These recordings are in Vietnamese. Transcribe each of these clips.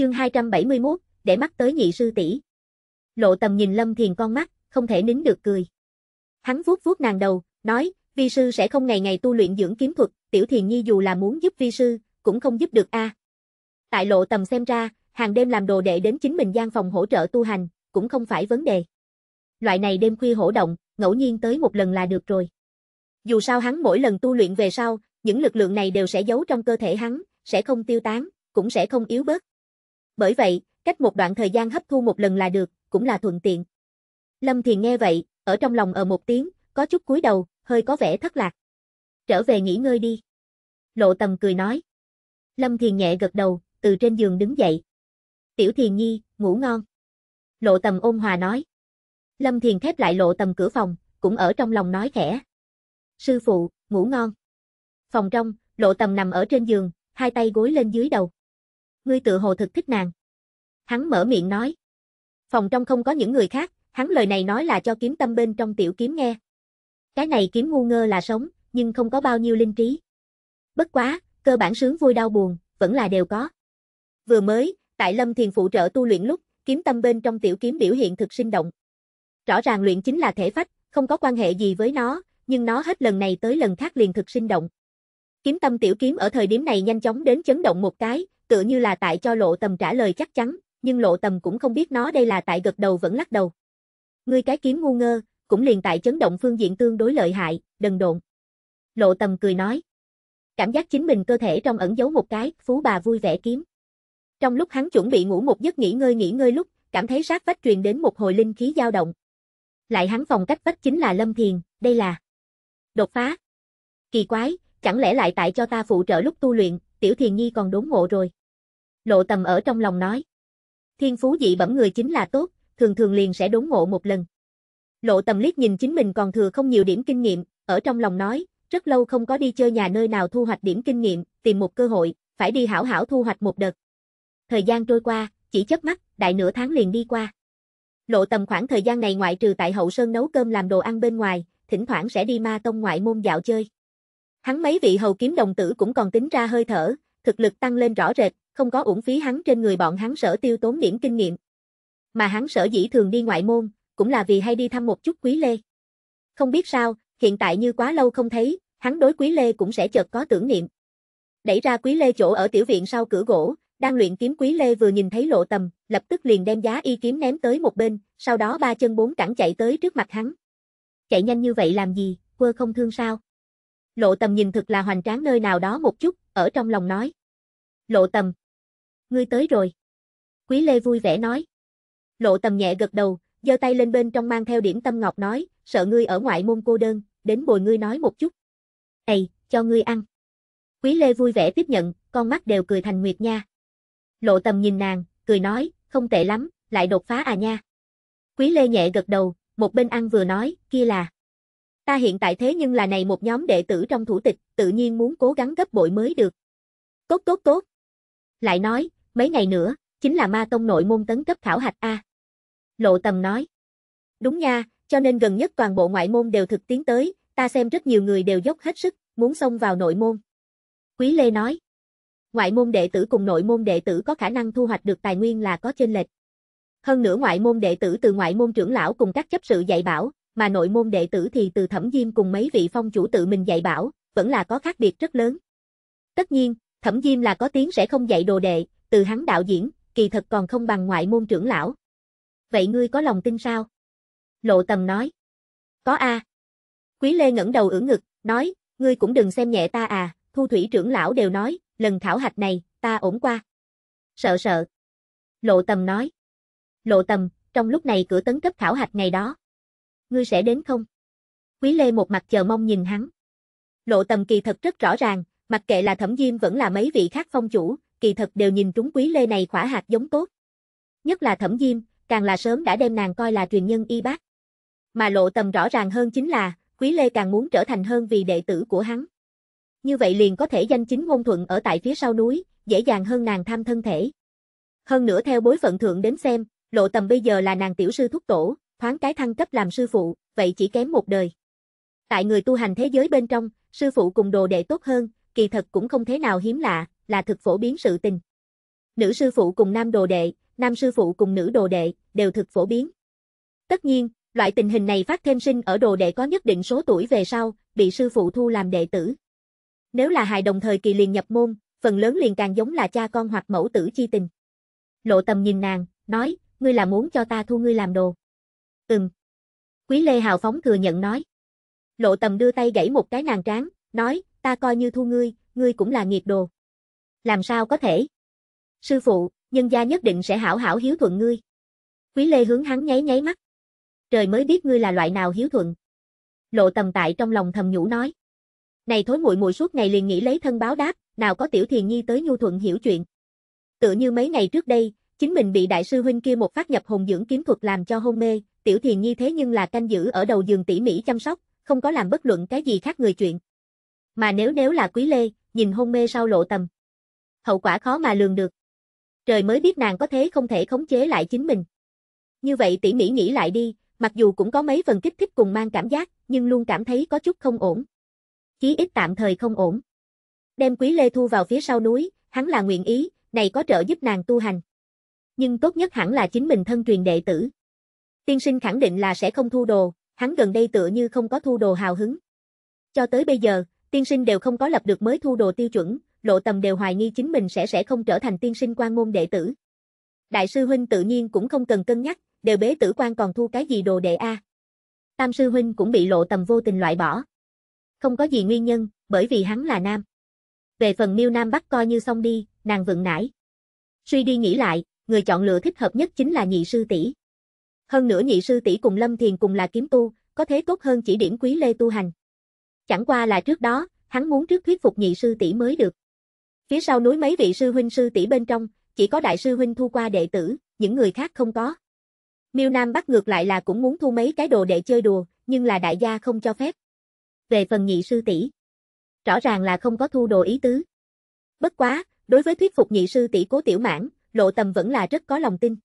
Chương 271, để mắt tới nhị sư tỷ. Lộ Tầm nhìn Lâm Thiền con mắt, không thể nín được cười. Hắn vuốt vuốt nàng đầu, nói, vi sư sẽ không ngày ngày tu luyện dưỡng kiếm thuật, tiểu thiền nhi dù là muốn giúp vi sư, cũng không giúp được a. À. Tại Lộ Tầm xem ra, hàng đêm làm đồ đệ đến chính mình gian phòng hỗ trợ tu hành, cũng không phải vấn đề. Loại này đêm khuya hổ động, ngẫu nhiên tới một lần là được rồi. Dù sao hắn mỗi lần tu luyện về sau, những lực lượng này đều sẽ giấu trong cơ thể hắn, sẽ không tiêu tán, cũng sẽ không yếu bớt. Bởi vậy, cách một đoạn thời gian hấp thu một lần là được, cũng là thuận tiện. Lâm Thiền nghe vậy, ở trong lòng ở một tiếng, có chút cúi đầu, hơi có vẻ thất lạc. Trở về nghỉ ngơi đi. Lộ tầm cười nói. Lâm Thiền nhẹ gật đầu, từ trên giường đứng dậy. Tiểu Thiền Nhi, ngủ ngon. Lộ tầm ôn hòa nói. Lâm Thiền khép lại lộ tầm cửa phòng, cũng ở trong lòng nói khẽ. Sư phụ, ngủ ngon. Phòng trong, lộ tầm nằm ở trên giường, hai tay gối lên dưới đầu ngươi tự hồ thực thích nàng. Hắn mở miệng nói. Phòng trong không có những người khác, hắn lời này nói là cho kiếm tâm bên trong tiểu kiếm nghe. Cái này kiếm ngu ngơ là sống, nhưng không có bao nhiêu linh trí. Bất quá, cơ bản sướng vui đau buồn, vẫn là đều có. Vừa mới, tại Lâm Thiền phụ trợ tu luyện lúc, kiếm tâm bên trong tiểu kiếm biểu hiện thực sinh động. Rõ ràng luyện chính là thể phách, không có quan hệ gì với nó, nhưng nó hết lần này tới lần khác liền thực sinh động. Kiếm tâm tiểu kiếm ở thời điểm này nhanh chóng đến chấn động một cái, tựa như là tại cho lộ tầm trả lời chắc chắn, nhưng lộ tầm cũng không biết nó đây là tại gật đầu vẫn lắc đầu. Ngươi cái kiếm ngu ngơ, cũng liền tại chấn động phương diện tương đối lợi hại, đần độn. Lộ tầm cười nói. Cảm giác chính mình cơ thể trong ẩn giấu một cái, phú bà vui vẻ kiếm. Trong lúc hắn chuẩn bị ngủ một giấc nghỉ ngơi nghỉ ngơi lúc, cảm thấy sát vách truyền đến một hồi linh khí dao động. Lại hắn phòng cách vách chính là Lâm Thiền, đây là đột phá. Kỳ quái, chẳng lẽ lại tại cho ta phụ trợ lúc tu luyện, tiểu thiền nhi còn đốn ngộ rồi. Lộ tầm ở trong lòng nói. Thiên phú dị bẩm người chính là tốt, thường thường liền sẽ đốn ngộ một lần. Lộ tầm liếc nhìn chính mình còn thừa không nhiều điểm kinh nghiệm, ở trong lòng nói, rất lâu không có đi chơi nhà nơi nào thu hoạch điểm kinh nghiệm, tìm một cơ hội, phải đi hảo hảo thu hoạch một đợt. Thời gian trôi qua, chỉ chớp mắt, đại nửa tháng liền đi qua. Lộ tầm khoảng thời gian này ngoại trừ tại hậu sơn nấu cơm làm đồ ăn bên ngoài, thỉnh thoảng sẽ đi ma tông ngoại môn dạo chơi. Hắn mấy vị hầu kiếm đồng tử cũng còn tính ra hơi thở, thực lực tăng lên rõ rệt, không có uổng phí hắn trên người bọn hắn sở tiêu tốn điểm kinh nghiệm. Mà hắn sở dĩ thường đi ngoại môn, cũng là vì hay đi thăm một chút Quý Lê. Không biết sao, hiện tại như quá lâu không thấy, hắn đối Quý Lê cũng sẽ chợt có tưởng niệm. Đẩy ra Quý Lê chỗ ở tiểu viện sau cửa gỗ, đang luyện kiếm Quý Lê vừa nhìn thấy lộ tầm, lập tức liền đem giá y kiếm ném tới một bên, sau đó ba chân bốn cẳng chạy tới trước mặt hắn. Chạy nhanh như vậy làm gì, quơ không thương sao? Lộ tầm nhìn thực là hoành tráng nơi nào đó một chút, ở trong lòng nói. Lộ tầm, ngươi tới rồi. Quý Lê vui vẻ nói. Lộ tầm nhẹ gật đầu, giơ tay lên bên trong mang theo điểm tâm ngọc nói, sợ ngươi ở ngoại môn cô đơn, đến bồi ngươi nói một chút. Này, cho ngươi ăn. Quý Lê vui vẻ tiếp nhận, con mắt đều cười thành nguyệt nha. Lộ tầm nhìn nàng, cười nói, không tệ lắm, lại đột phá à nha. Quý Lê nhẹ gật đầu, một bên ăn vừa nói, kia là. Ta hiện tại thế nhưng là này một nhóm đệ tử trong thủ tịch, tự nhiên muốn cố gắng gấp bội mới được. Tốt tốt tốt. Lại nói, mấy ngày nữa, chính là ma tông nội môn tấn cấp khảo hạch A. Lộ tầm nói. Đúng nha, cho nên gần nhất toàn bộ ngoại môn đều thực tiến tới, ta xem rất nhiều người đều dốc hết sức, muốn xông vào nội môn. Quý Lê nói. Ngoại môn đệ tử cùng nội môn đệ tử có khả năng thu hoạch được tài nguyên là có chênh lệch. Hơn nữa ngoại môn đệ tử từ ngoại môn trưởng lão cùng các chấp sự dạy bảo, mà nội môn đệ tử thì từ thẩm diêm cùng mấy vị phong chủ tự mình dạy bảo, vẫn là có khác biệt rất lớn. Tất nhiên, thẩm diêm là có tiếng sẽ không dạy đồ đệ, từ hắn đạo diễn, kỳ thật còn không bằng ngoại môn trưởng lão. Vậy ngươi có lòng tin sao? Lộ tầm nói. Có a. À. Quý Lê ngẩng đầu ưỡn ngực, nói, ngươi cũng đừng xem nhẹ ta à, thu thủy trưởng lão đều nói, lần khảo hạch này, ta ổn qua. Sợ sợ. Lộ tầm nói. Lộ tầm, trong lúc này cửa tấn cấp khảo hạch ngày đó. Ngươi sẽ đến không? Quý Lê một mặt chờ mong nhìn hắn. Lộ tầm kỳ thật rất rõ ràng, mặc kệ là thẩm diêm vẫn là mấy vị khác phong chủ, kỳ thật đều nhìn trúng quý lê này khỏa hạt giống tốt. Nhất là thẩm diêm, càng là sớm đã đem nàng coi là truyền nhân y bác. Mà lộ tầm rõ ràng hơn chính là, quý lê càng muốn trở thành hơn vì đệ tử của hắn. Như vậy liền có thể danh chính ngôn thuận ở tại phía sau núi, dễ dàng hơn nàng tham thân thể. Hơn nữa theo bối phận thượng đến xem, lộ tầm bây giờ là nàng tiểu sư thúc tổ, thoáng cái thăng cấp làm sư phụ, vậy chỉ kém một đời. Tại người tu hành thế giới bên trong, sư phụ cùng đồ đệ tốt hơn, kỳ thật cũng không thế nào hiếm lạ, là thực phổ biến sự tình. Nữ sư phụ cùng nam đồ đệ, nam sư phụ cùng nữ đồ đệ, đều thực phổ biến. Tất nhiên, loại tình hình này phát thêm sinh ở đồ đệ có nhất định số tuổi về sau, bị sư phụ thu làm đệ tử. Nếu là hài đồng thời kỳ liền nhập môn, phần lớn liền càng giống là cha con hoặc mẫu tử chi tình. Lộ tầm nhìn nàng, nói, ngươi là muốn cho ta thu ngươi làm đồ. Ừm. Quý Lê hào phóng thừa nhận nói. Lộ tầm đưa tay gãy một cái nàng tráng nói, ta coi như thu ngươi, ngươi cũng là nghiệp đồ làm sao có thể? Sư phụ, nhân gia nhất định sẽ hảo hảo hiếu thuận ngươi. Quý Lê hướng hắn nháy nháy mắt. Trời mới biết ngươi là loại nào hiếu thuận. Lộ tầm tại trong lòng thầm nhủ nói. Này thối muội muội suốt ngày liền nghĩ lấy thân báo đáp, nào có tiểu thiền nhi tới nhu thuận hiểu chuyện. Tựa như mấy ngày trước đây, chính mình bị đại sư huynh kia một phát nhập hồn dưỡng kiếm thuật làm cho hôn mê, tiểu thiền nhi thế nhưng là canh giữ ở đầu giường tỉ mỉ chăm sóc, không có làm bất luận cái gì khác người chuyện. Mà nếu nếu là quý lê, nhìn hôn mê sau lộ tầm, hậu quả khó mà lường được. Trời mới biết nàng có thế không thể khống chế lại chính mình. Như vậy tỉ mỉ nghĩ lại đi, mặc dù cũng có mấy phần kích thích cùng mang cảm giác, nhưng luôn cảm thấy có chút không ổn. Chí ít tạm thời không ổn. Đem Quý Lê Thu vào phía sau núi, hắn là nguyện ý, này có trợ giúp nàng tu hành. Nhưng tốt nhất hẳn là chính mình thân truyền đệ tử. Tiên sinh khẳng định là sẽ không thu đồ, hắn gần đây tựa như không có thu đồ hào hứng. Cho tới bây giờ, tiên sinh đều không có lập được mới thu đồ tiêu chuẩn, Lộ Tầm đều hoài nghi chính mình sẽ sẽ không trở thành tiên sinh quan môn đệ tử. Đại sư huynh tự nhiên cũng không cần cân nhắc, đều bế tử quan còn thu cái gì đồ đệ a. Tam sư huynh cũng bị Lộ Tầm vô tình loại bỏ. Không có gì nguyên nhân, bởi vì hắn là nam. Về phần Miêu Nam bắt coi như xong đi, nàng vượng nãi Suy đi nghĩ lại, người chọn lựa thích hợp nhất chính là nhị sư tỷ. Hơn nữa nhị sư tỷ cùng Lâm Thiền cùng là kiếm tu, có thế tốt hơn chỉ điểm Quý Lê tu hành. Chẳng qua là trước đó, hắn muốn trước thuyết phục nhị sư tỷ mới được. Phía sau núi mấy vị sư huynh sư tỷ bên trong, chỉ có đại sư huynh thu qua đệ tử, những người khác không có. Miêu Nam bắt ngược lại là cũng muốn thu mấy cái đồ để chơi đùa, nhưng là đại gia không cho phép. Về phần nhị sư tỷ, rõ ràng là không có thu đồ ý tứ. Bất quá, đối với thuyết phục nhị sư tỷ Cố Tiểu Mãn, Lộ Tầm vẫn là rất có lòng tin.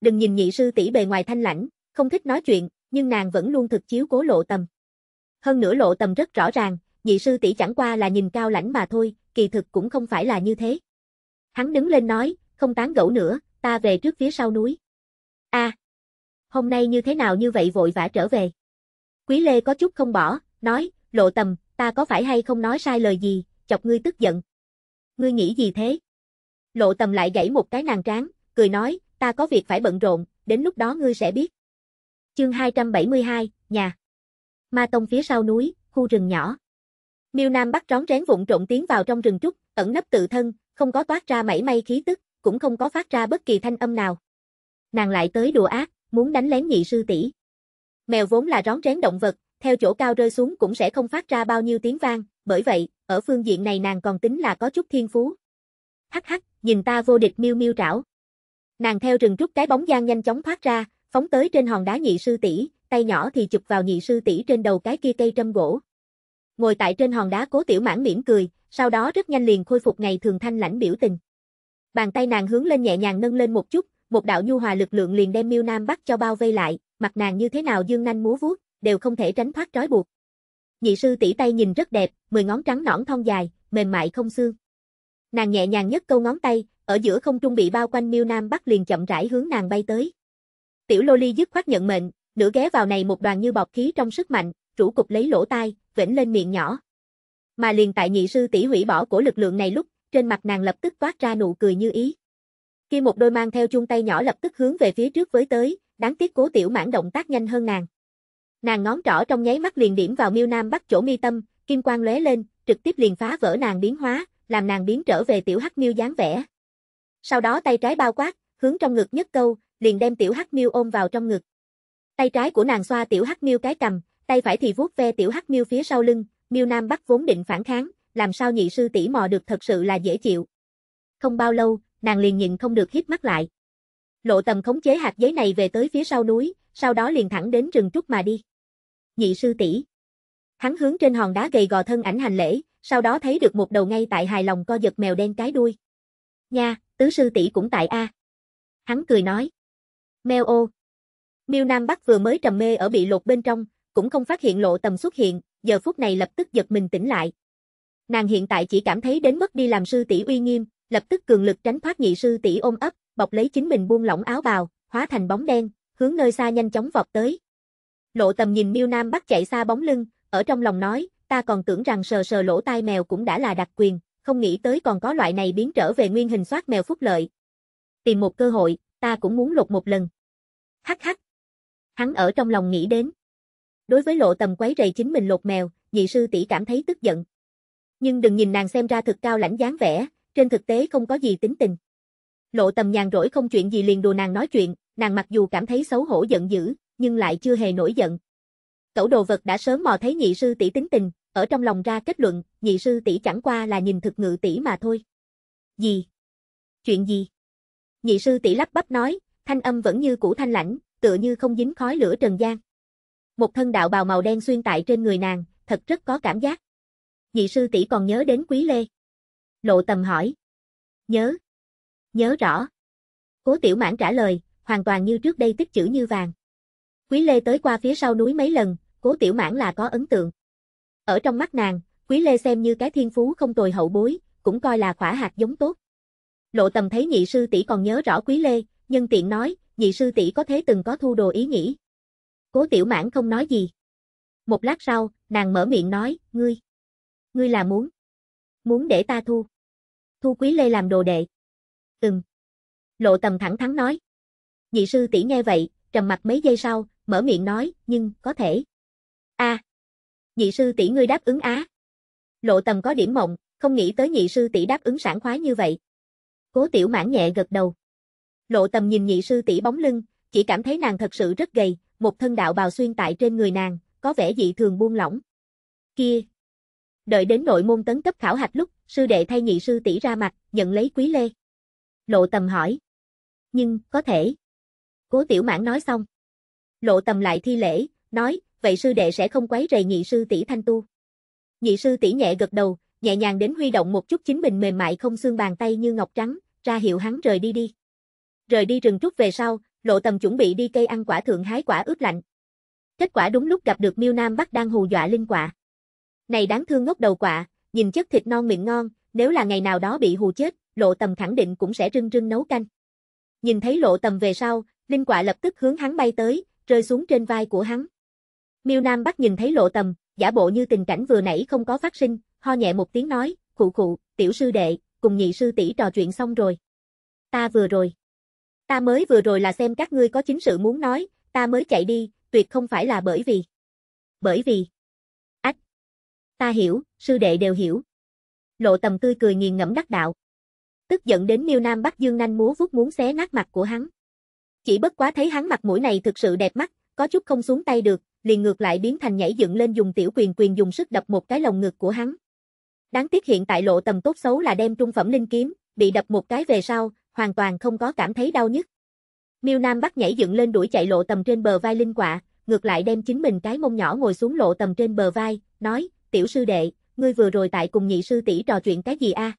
Đừng nhìn nhị sư tỷ bề ngoài thanh lãnh, không thích nói chuyện, nhưng nàng vẫn luôn thực chiếu Cố Lộ Tầm. Hơn nữa Lộ Tầm rất rõ ràng, nhị sư tỷ chẳng qua là nhìn cao lãnh mà thôi, kỳ thực cũng không phải là như thế. Hắn đứng lên nói, không tán gẫu nữa, ta về trước phía sau núi. A, hôm nay như thế nào như vậy vội vã trở về? Quý Lê có chút không bỏ, nói, lộ tầm, ta có phải hay không nói sai lời gì, chọc ngươi tức giận. Ngươi nghĩ gì thế? Lộ tầm lại gãy một cái nàng tráng, cười nói, ta có việc phải bận rộn, đến lúc đó ngươi sẽ biết. Chương 272, nhà. Ma Tông phía sau núi, khu rừng nhỏ. Miêu Nam bắt rón rén vụng trộn tiến vào trong rừng trúc, ẩn nấp tự thân, không có toát ra mảy may khí tức, cũng không có phát ra bất kỳ thanh âm nào. Nàng lại tới đùa ác, muốn đánh lén nhị sư tỷ. Mèo vốn là rón rén động vật, theo chỗ cao rơi xuống cũng sẽ không phát ra bao nhiêu tiếng vang, bởi vậy, ở phương diện này nàng còn tính là có chút thiên phú. Hắc hắc, nhìn ta vô địch miêu miêu trảo. Nàng theo rừng trúc cái bóng gian nhanh chóng thoát ra, phóng tới trên hòn đá nhị sư tỷ, tay nhỏ thì chụp vào nhị sư tỷ trên đầu cái kia cây trâm gỗ. Ngồi tại trên hòn đá cố tiểu mãn mỉm cười, sau đó rất nhanh liền khôi phục ngày thường thanh lãnh biểu tình. Bàn tay nàng hướng lên nhẹ nhàng nâng lên một chút, một đạo nhu hòa lực lượng liền đem Miêu Nam bắt cho bao vây lại, mặt nàng như thế nào dương nanh múa vuốt, đều không thể tránh thoát trói buộc. Nhị sư tỷ tay nhìn rất đẹp, mười ngón trắng nõn thon dài, mềm mại không xương. Nàng nhẹ nhàng nhất câu ngón tay, ở giữa không trung bị bao quanh Miêu Nam bắt liền chậm rãi hướng nàng bay tới. Tiểu Loli dứt khoát nhận mệnh, nửa ghé vào này một đoàn như bọt khí trong sức mạnh, rũ cục lấy lỗ tai, vểnh lên miệng nhỏ. Mà liền tại nhị sư tỷ hủy bỏ của lực lượng này lúc, trên mặt nàng lập tức toát ra nụ cười như ý. Khi một đôi mang theo chung tay nhỏ lập tức hướng về phía trước với tới, đáng tiếc cố tiểu mãn động tác nhanh hơn nàng. Nàng ngón trỏ trong nháy mắt liền điểm vào miêu nam bắt chỗ mi tâm, kim quang lóe lên, trực tiếp liền phá vỡ nàng biến hóa, làm nàng biến trở về tiểu hắc miêu dáng vẻ. Sau đó tay trái bao quát, hướng trong ngực nhất câu, liền đem tiểu hắc miêu ôm vào trong ngực. Tay trái của nàng xoa tiểu hắc miêu cái cầm, Tay phải thì vuốt ve tiểu hắc miêu phía sau lưng, miêu nam bắt vốn định phản kháng, làm sao nhị sư tỷ mò được thật sự là dễ chịu. Không bao lâu, nàng liền nhịn không được hít mắt lại. Lộ tầm khống chế hạt giấy này về tới phía sau núi, sau đó liền thẳng đến rừng trúc mà đi. Nhị sư tỷ. Hắn hướng trên hòn đá gầy gò thân ảnh hành lễ, sau đó thấy được một đầu ngay tại hài lòng co giật mèo đen cái đuôi. Nha, tứ sư tỷ cũng tại a. Hắn cười nói. Mèo ô. Miêu Nam Bắc vừa mới trầm mê ở bị lột bên trong, cũng không phát hiện lộ tầm xuất hiện, giờ phút này lập tức giật mình tỉnh lại. Nàng hiện tại chỉ cảm thấy đến mất đi làm sư tỷ uy nghiêm, lập tức cường lực tránh thoát nhị sư tỷ ôm ấp, bọc lấy chính mình buông lỏng áo bào, hóa thành bóng đen, hướng nơi xa nhanh chóng vọt tới. Lộ tầm nhìn Miêu Nam bắt chạy xa bóng lưng, ở trong lòng nói, ta còn tưởng rằng sờ sờ lỗ tai mèo cũng đã là đặc quyền, không nghĩ tới còn có loại này biến trở về nguyên hình soát mèo phúc lợi. Tìm một cơ hội, ta cũng muốn lột một lần. Hắc hắc. Hắn ở trong lòng nghĩ đến. Đối với lộ tầm quấy rầy chính mình lột mèo, nhị sư tỷ cảm thấy tức giận. Nhưng đừng nhìn nàng xem ra thực cao lãnh dáng vẻ, trên thực tế không có gì tính tình. Lộ tầm nhàn rỗi không chuyện gì liền đùa nàng nói chuyện, nàng mặc dù cảm thấy xấu hổ giận dữ, nhưng lại chưa hề nổi giận. Cẩu đồ vật đã sớm mò thấy nhị sư tỷ tính tình, ở trong lòng ra kết luận, nhị sư tỷ chẳng qua là nhìn thực ngự tỷ mà thôi. Gì? Chuyện gì? Nhị sư tỷ lắp bắp nói, thanh âm vẫn như cũ thanh lãnh, tựa như không dính khói lửa trần gian. Một thân đạo bào màu đen xuyên tại trên người nàng, thật rất có cảm giác. Nhị sư tỷ còn nhớ đến Quý Lê. Lộ tầm hỏi. Nhớ. Nhớ rõ. Cố tiểu mãn trả lời, hoàn toàn như trước đây tích chữ như vàng. Quý Lê tới qua phía sau núi mấy lần, cố tiểu mãn là có ấn tượng. Ở trong mắt nàng, Quý Lê xem như cái thiên phú không tồi hậu bối, cũng coi là khỏa hạt giống tốt. Lộ tầm thấy nhị sư tỷ còn nhớ rõ Quý Lê, nhân tiện nói, nhị sư tỷ có thế từng có thu đồ ý nghĩ. Cố tiểu mãn không nói gì. Một lát sau, nàng mở miệng nói, ngươi. Ngươi là muốn. Muốn để ta thu. Thu quý lê làm đồ đệ. Ừm. Lộ tầm thẳng thắn nói. Nhị sư tỷ nghe vậy, trầm mặt mấy giây sau, mở miệng nói, nhưng, có thể. a à. Nhị sư tỷ ngươi đáp ứng á. Lộ tầm có điểm mộng, không nghĩ tới nhị sư tỷ đáp ứng sản khoái như vậy. Cố tiểu mãn nhẹ gật đầu. Lộ tầm nhìn nhị sư tỷ bóng lưng, chỉ cảm thấy nàng thật sự rất gầy, một thân đạo bào xuyên tại trên người nàng, có vẻ dị thường buông lỏng. Kia! Đợi đến nội môn tấn cấp khảo hạch lúc, sư đệ thay nhị sư tỷ ra mặt, nhận lấy quý lê. Lộ tầm hỏi. Nhưng, có thể. Cố tiểu mãn nói xong. Lộ tầm lại thi lễ, nói, vậy sư đệ sẽ không quấy rầy nhị sư tỷ thanh tu. Nhị sư tỷ nhẹ gật đầu, nhẹ nhàng đến huy động một chút chính mình mềm mại không xương bàn tay như ngọc trắng, ra hiệu hắn rời đi đi. Rời đi rừng trúc về sau, Lộ Tầm chuẩn bị đi cây ăn quả thượng hái quả ướp lạnh. Kết quả đúng lúc gặp được Miêu Nam Bắc đang hù dọa linh quả. Này đáng thương ngốc đầu quả, nhìn chất thịt non miệng ngon, nếu là ngày nào đó bị hù chết, Lộ Tầm khẳng định cũng sẽ rưng rưng nấu canh. Nhìn thấy Lộ Tầm về sau, linh quả lập tức hướng hắn bay tới, rơi xuống trên vai của hắn. Miêu Nam Bắc nhìn thấy Lộ Tầm, giả bộ như tình cảnh vừa nãy không có phát sinh, ho nhẹ một tiếng nói, khụ khụ, tiểu sư đệ, cùng nhị sư tỷ trò chuyện xong rồi. Ta vừa rồi Ta mới vừa rồi là xem các ngươi có chính sự muốn nói, ta mới chạy đi, tuyệt không phải là bởi vì. Bởi vì. Ách. Ta hiểu, sư đệ đều hiểu. Lộ tầm tươi cười nghiền ngẫm đắc đạo. Tức giận đến miêu nam bắt dương nanh múa vuốt muốn xé nát mặt của hắn. Chỉ bất quá thấy hắn mặt mũi này thực sự đẹp mắt, có chút không xuống tay được, liền ngược lại biến thành nhảy dựng lên dùng tiểu quyền quyền dùng sức đập một cái lồng ngực của hắn. Đáng tiếc hiện tại lộ tầm tốt xấu là đem trung phẩm linh kiếm, bị đập một cái về sau, hoàn toàn không có cảm thấy đau nhức. Miêu Nam bắt nhảy dựng lên đuổi chạy lộ tầm trên bờ vai Linh Quạ, ngược lại đem chính mình cái mông nhỏ ngồi xuống lộ tầm trên bờ vai, nói, tiểu sư đệ, ngươi vừa rồi tại cùng nhị sư tỷ trò chuyện cái gì a?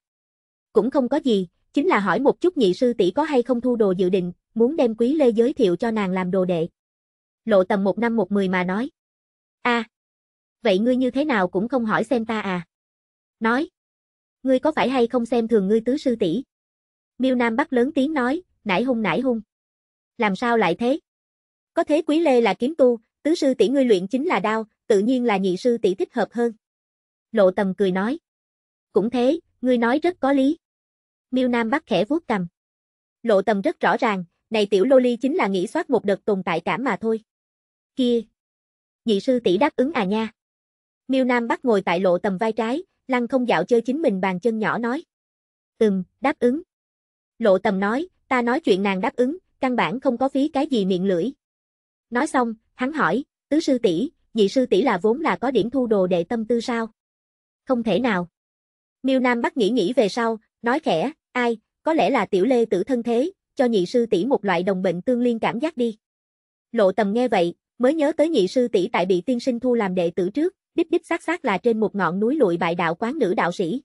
Cũng không có gì, chính là hỏi một chút nhị sư tỷ có hay không thu đồ dự định, muốn đem quý lê giới thiệu cho nàng làm đồ đệ. Lộ tầm một năm một mười mà nói. a vậy ngươi như thế nào cũng không hỏi xem ta à? Nói, ngươi có phải hay không xem thường ngươi tứ sư tỷ? Miêu Nam bắt lớn tiếng nói, nải hung nải hung. Làm sao lại thế? Có thế Quý Lê là kiếm tu, tứ sư tỷ ngươi luyện chính là đao, tự nhiên là nhị sư tỷ thích hợp hơn. Lộ Tầm cười nói. Cũng thế, ngươi nói rất có lý. Miêu Nam bắt khẽ vuốt cầm. Lộ Tầm rất rõ ràng, này tiểu Lô Ly chính là nghĩ soát một đợt tồn tại cảm mà thôi. Kia. Nhị sư tỷ đáp ứng à nha. Miêu Nam bắt ngồi tại Lộ Tầm vai trái, lăng không dạo chơi chính mình bàn chân nhỏ nói. Ừm, đáp ứng. Lộ tầm nói, ta nói chuyện nàng đáp ứng, căn bản không có phí cái gì miệng lưỡi. Nói xong, hắn hỏi, tứ sư tỷ, nhị sư tỷ là vốn là có điểm thu đồ đệ tâm tư sao? Không thể nào. Miêu Nam bắt nghĩ nghĩ về sau, nói khẽ, ai, có lẽ là tiểu lê tử thân thế, cho nhị sư tỷ một loại đồng bệnh tương liên cảm giác đi. Lộ tầm nghe vậy, mới nhớ tới nhị sư tỷ tại bị tiên sinh thu làm đệ tử trước, đích đích xác xác là trên một ngọn núi lụi bại đạo quán nữ đạo sĩ.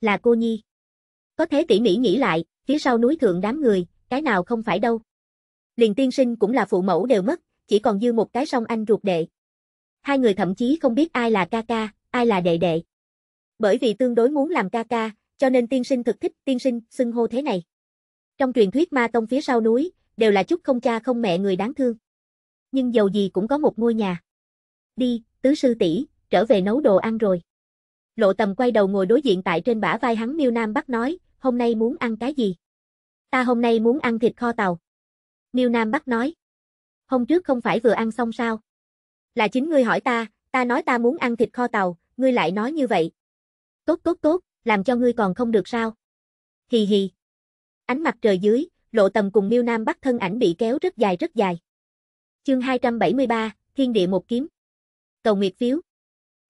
Là cô nhi. Có thế tỉ mỉ nghĩ lại, phía sau núi thượng đám người, cái nào không phải đâu. Liền tiên sinh cũng là phụ mẫu đều mất, chỉ còn dư một cái song anh ruột đệ. Hai người thậm chí không biết ai là ca ca, ai là đệ đệ. Bởi vì tương đối muốn làm ca ca, cho nên tiên sinh thực thích tiên sinh xưng hô thế này. Trong truyền thuyết ma tông phía sau núi, đều là chút không cha không mẹ người đáng thương. Nhưng dầu gì cũng có một ngôi nhà. Đi, tứ sư tỷ, trở về nấu đồ ăn rồi. Lộ tầm quay đầu ngồi đối diện tại trên bả vai hắn Miêu Nam Bắc nói, hôm nay muốn ăn cái gì? Ta hôm nay muốn ăn thịt kho tàu. Miêu Nam Bắc nói, hôm trước không phải vừa ăn xong sao? Là chính ngươi hỏi ta, ta nói ta muốn ăn thịt kho tàu, ngươi lại nói như vậy. Tốt tốt tốt, làm cho ngươi còn không được sao? Hì hì. Ánh mặt trời dưới, lộ tầm cùng Miêu Nam Bắc thân ảnh bị kéo rất dài rất dài. Chương 273, Thiên địa một kiếm. Cầu nguyệt phiếu.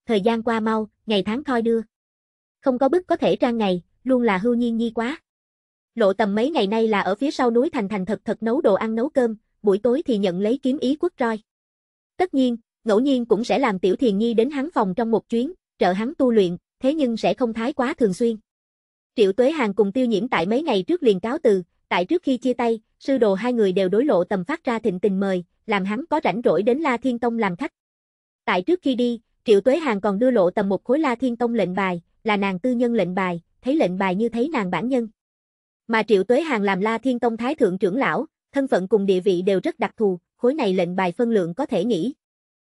Thời gian qua mau, ngày tháng thoi đưa. Không có bức có thể trang ngày, luôn là hưu nhiên nhi quá. Lộ tầm mấy ngày nay là ở phía sau núi thành thành thật thật nấu đồ ăn nấu cơm, buổi tối thì nhận lấy kiếm ý quốc roi. Tất nhiên, ngẫu nhiên cũng sẽ làm tiểu thiền nhi đến hắn phòng trong một chuyến, trợ hắn tu luyện, thế nhưng sẽ không thái quá thường xuyên. Triệu Tuế Hàng cùng Tiêu Nhiễm tại mấy ngày trước liền cáo từ, tại trước khi chia tay, sư đồ hai người đều đối lộ tầm phát ra thịnh tình mời, làm hắn có rảnh rỗi đến La Thiên Tông làm khách. Tại trước khi đi, Triệu Tuế Hàng còn đưa lộ tầm một khối La Thiên Tông lệnh bài, là nàng tư nhân lệnh bài, thấy lệnh bài như thấy nàng bản nhân. Mà Triệu Tuế Hàng làm La Thiên Tông Thái Thượng trưởng lão, thân phận cùng địa vị đều rất đặc thù, khối này lệnh bài phân lượng có thể nghĩ.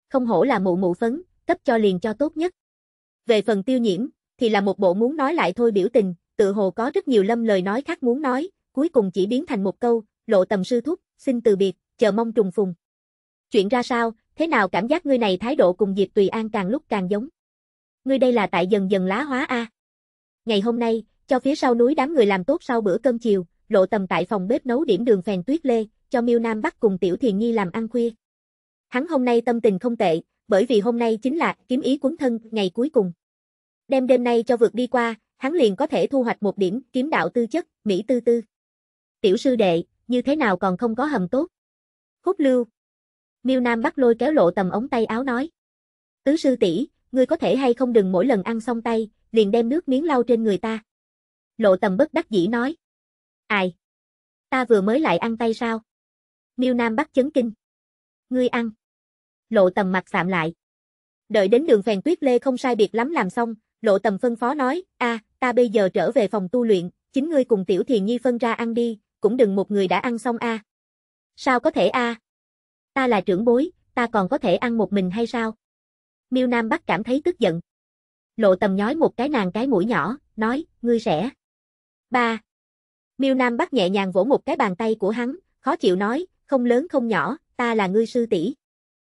Không hổ là mụ mụ phấn, cấp cho liền cho tốt nhất. Về phần tiêu nhiễm, thì là một bộ muốn nói lại thôi biểu tình, tự hồ có rất nhiều lâm lời nói khác muốn nói, cuối cùng chỉ biến thành một câu, lộ tầm sư thúc, xin từ biệt, chờ mong trùng phùng. Chuyện ra sao, thế nào cảm giác ngươi này thái độ cùng Diệp Tùy An càng lúc càng giống. Ngươi đây là tại dần dần lá hóa a. Ngày hôm nay, cho phía sau núi đám người làm tốt sau bữa cơm chiều, Lộ Tầm tại phòng bếp nấu điểm đường phèn tuyết lê, cho Miêu Nam bắt cùng Tiểu Thiền Nhi làm ăn khuya. Hắn hôm nay tâm tình không tệ, bởi vì hôm nay chính là kiếm ý cuốn thân ngày cuối cùng. đêm đêm nay cho vượt đi qua, hắn liền có thể thu hoạch một điểm kiếm đạo tư chất, mỹ tư tư. Tiểu sư đệ, như thế nào còn không có hầm tốt? Khúc lưu, Miêu Nam bắt lôi kéo lộ tầm ống tay áo nói. Tứ sư tỷ, ngươi có thể hay không đừng mỗi lần ăn xong tay, liền đem nước miếng lau trên người ta. Lộ tầm bất đắc dĩ nói. Ai? Ta vừa mới lại ăn tay sao? Miêu Nam bắt chấn kinh. Ngươi ăn. Lộ tầm mặt sạm lại. Đợi đến đường phèn tuyết lê không sai biệt lắm làm xong, lộ tầm phân phó nói, a, ta bây giờ trở về phòng tu luyện, chính ngươi cùng tiểu thiền nhi phân ra ăn đi, cũng đừng một người đã ăn xong a. Sao có thể a? Ta là trưởng bối, ta còn có thể ăn một mình hay sao? Miêu Nam Bắc cảm thấy tức giận. Lộ tầm nhói một cái nàng cái mũi nhỏ, nói, ngươi sẽ. Ba. Miêu Nam Bắc nhẹ nhàng vỗ một cái bàn tay của hắn, khó chịu nói, không lớn không nhỏ, ta là ngươi sư tỷ.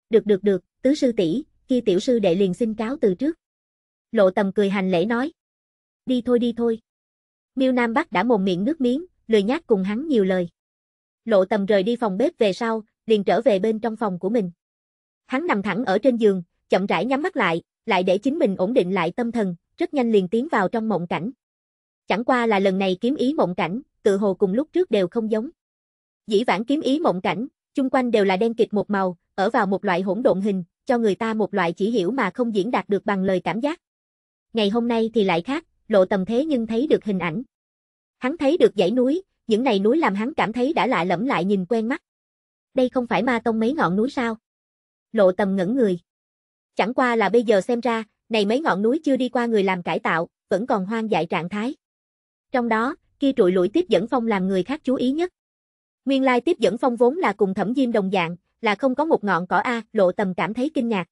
Được được được, tứ sư tỷ, kia tiểu sư đệ liền xin cáo từ trước. Lộ tầm cười hành lễ nói. Đi thôi đi thôi. Miêu Nam Bắc đã mồm miệng nước miếng, lười nhát cùng hắn nhiều lời. Lộ tầm rời đi phòng bếp về sau, liền trở về bên trong phòng của mình. Hắn nằm thẳng ở trên giường, chậm rãi nhắm mắt lại, lại để chính mình ổn định lại tâm thần, rất nhanh liền tiến vào trong mộng cảnh. Chẳng qua là lần này kiếm ý mộng cảnh, tự hồ cùng lúc trước đều không giống. Dĩ vãng kiếm ý mộng cảnh, chung quanh đều là đen kịt một màu, ở vào một loại hỗn độn hình, cho người ta một loại chỉ hiểu mà không diễn đạt được bằng lời cảm giác. Ngày hôm nay thì lại khác, lộ tầm thế nhưng thấy được hình ảnh. Hắn thấy được dãy núi, những này núi làm hắn cảm thấy đã lạ lẫm lại nhìn quen mắt đây không phải ma tông mấy ngọn núi sao? Lộ tầm ngẩn người. Chẳng qua là bây giờ xem ra, này mấy ngọn núi chưa đi qua người làm cải tạo, vẫn còn hoang dại trạng thái. Trong đó, kia trụi lũi tiếp dẫn phong làm người khác chú ý nhất. Nguyên lai tiếp dẫn phong vốn là cùng thẩm diêm đồng dạng, là không có một ngọn cỏ A, lộ tầm cảm thấy kinh ngạc.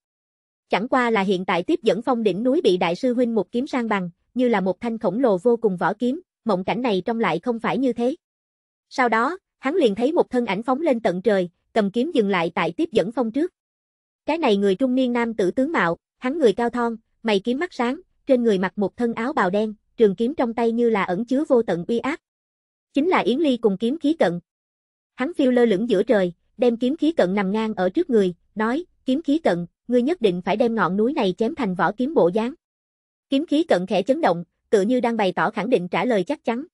Chẳng qua là hiện tại tiếp dẫn phong đỉnh núi bị đại sư huynh một kiếm sang bằng, như là một thanh khổng lồ vô cùng võ kiếm, mộng cảnh này trong lại không phải như thế. Sau đó, hắn liền thấy một thân ảnh phóng lên tận trời, cầm kiếm dừng lại tại tiếp dẫn phong trước. Cái này người trung niên nam tử tướng mạo, hắn người cao thon, mày kiếm mắt sáng, trên người mặc một thân áo bào đen, trường kiếm trong tay như là ẩn chứa vô tận uy áp. Chính là Yến Ly cùng kiếm khí cận. Hắn phiêu lơ lửng giữa trời, đem kiếm khí cận nằm ngang ở trước người, nói, kiếm khí cận, ngươi nhất định phải đem ngọn núi này chém thành vỏ kiếm bộ dáng. Kiếm khí cận khẽ chấn động, tự như đang bày tỏ khẳng định trả lời chắc chắn,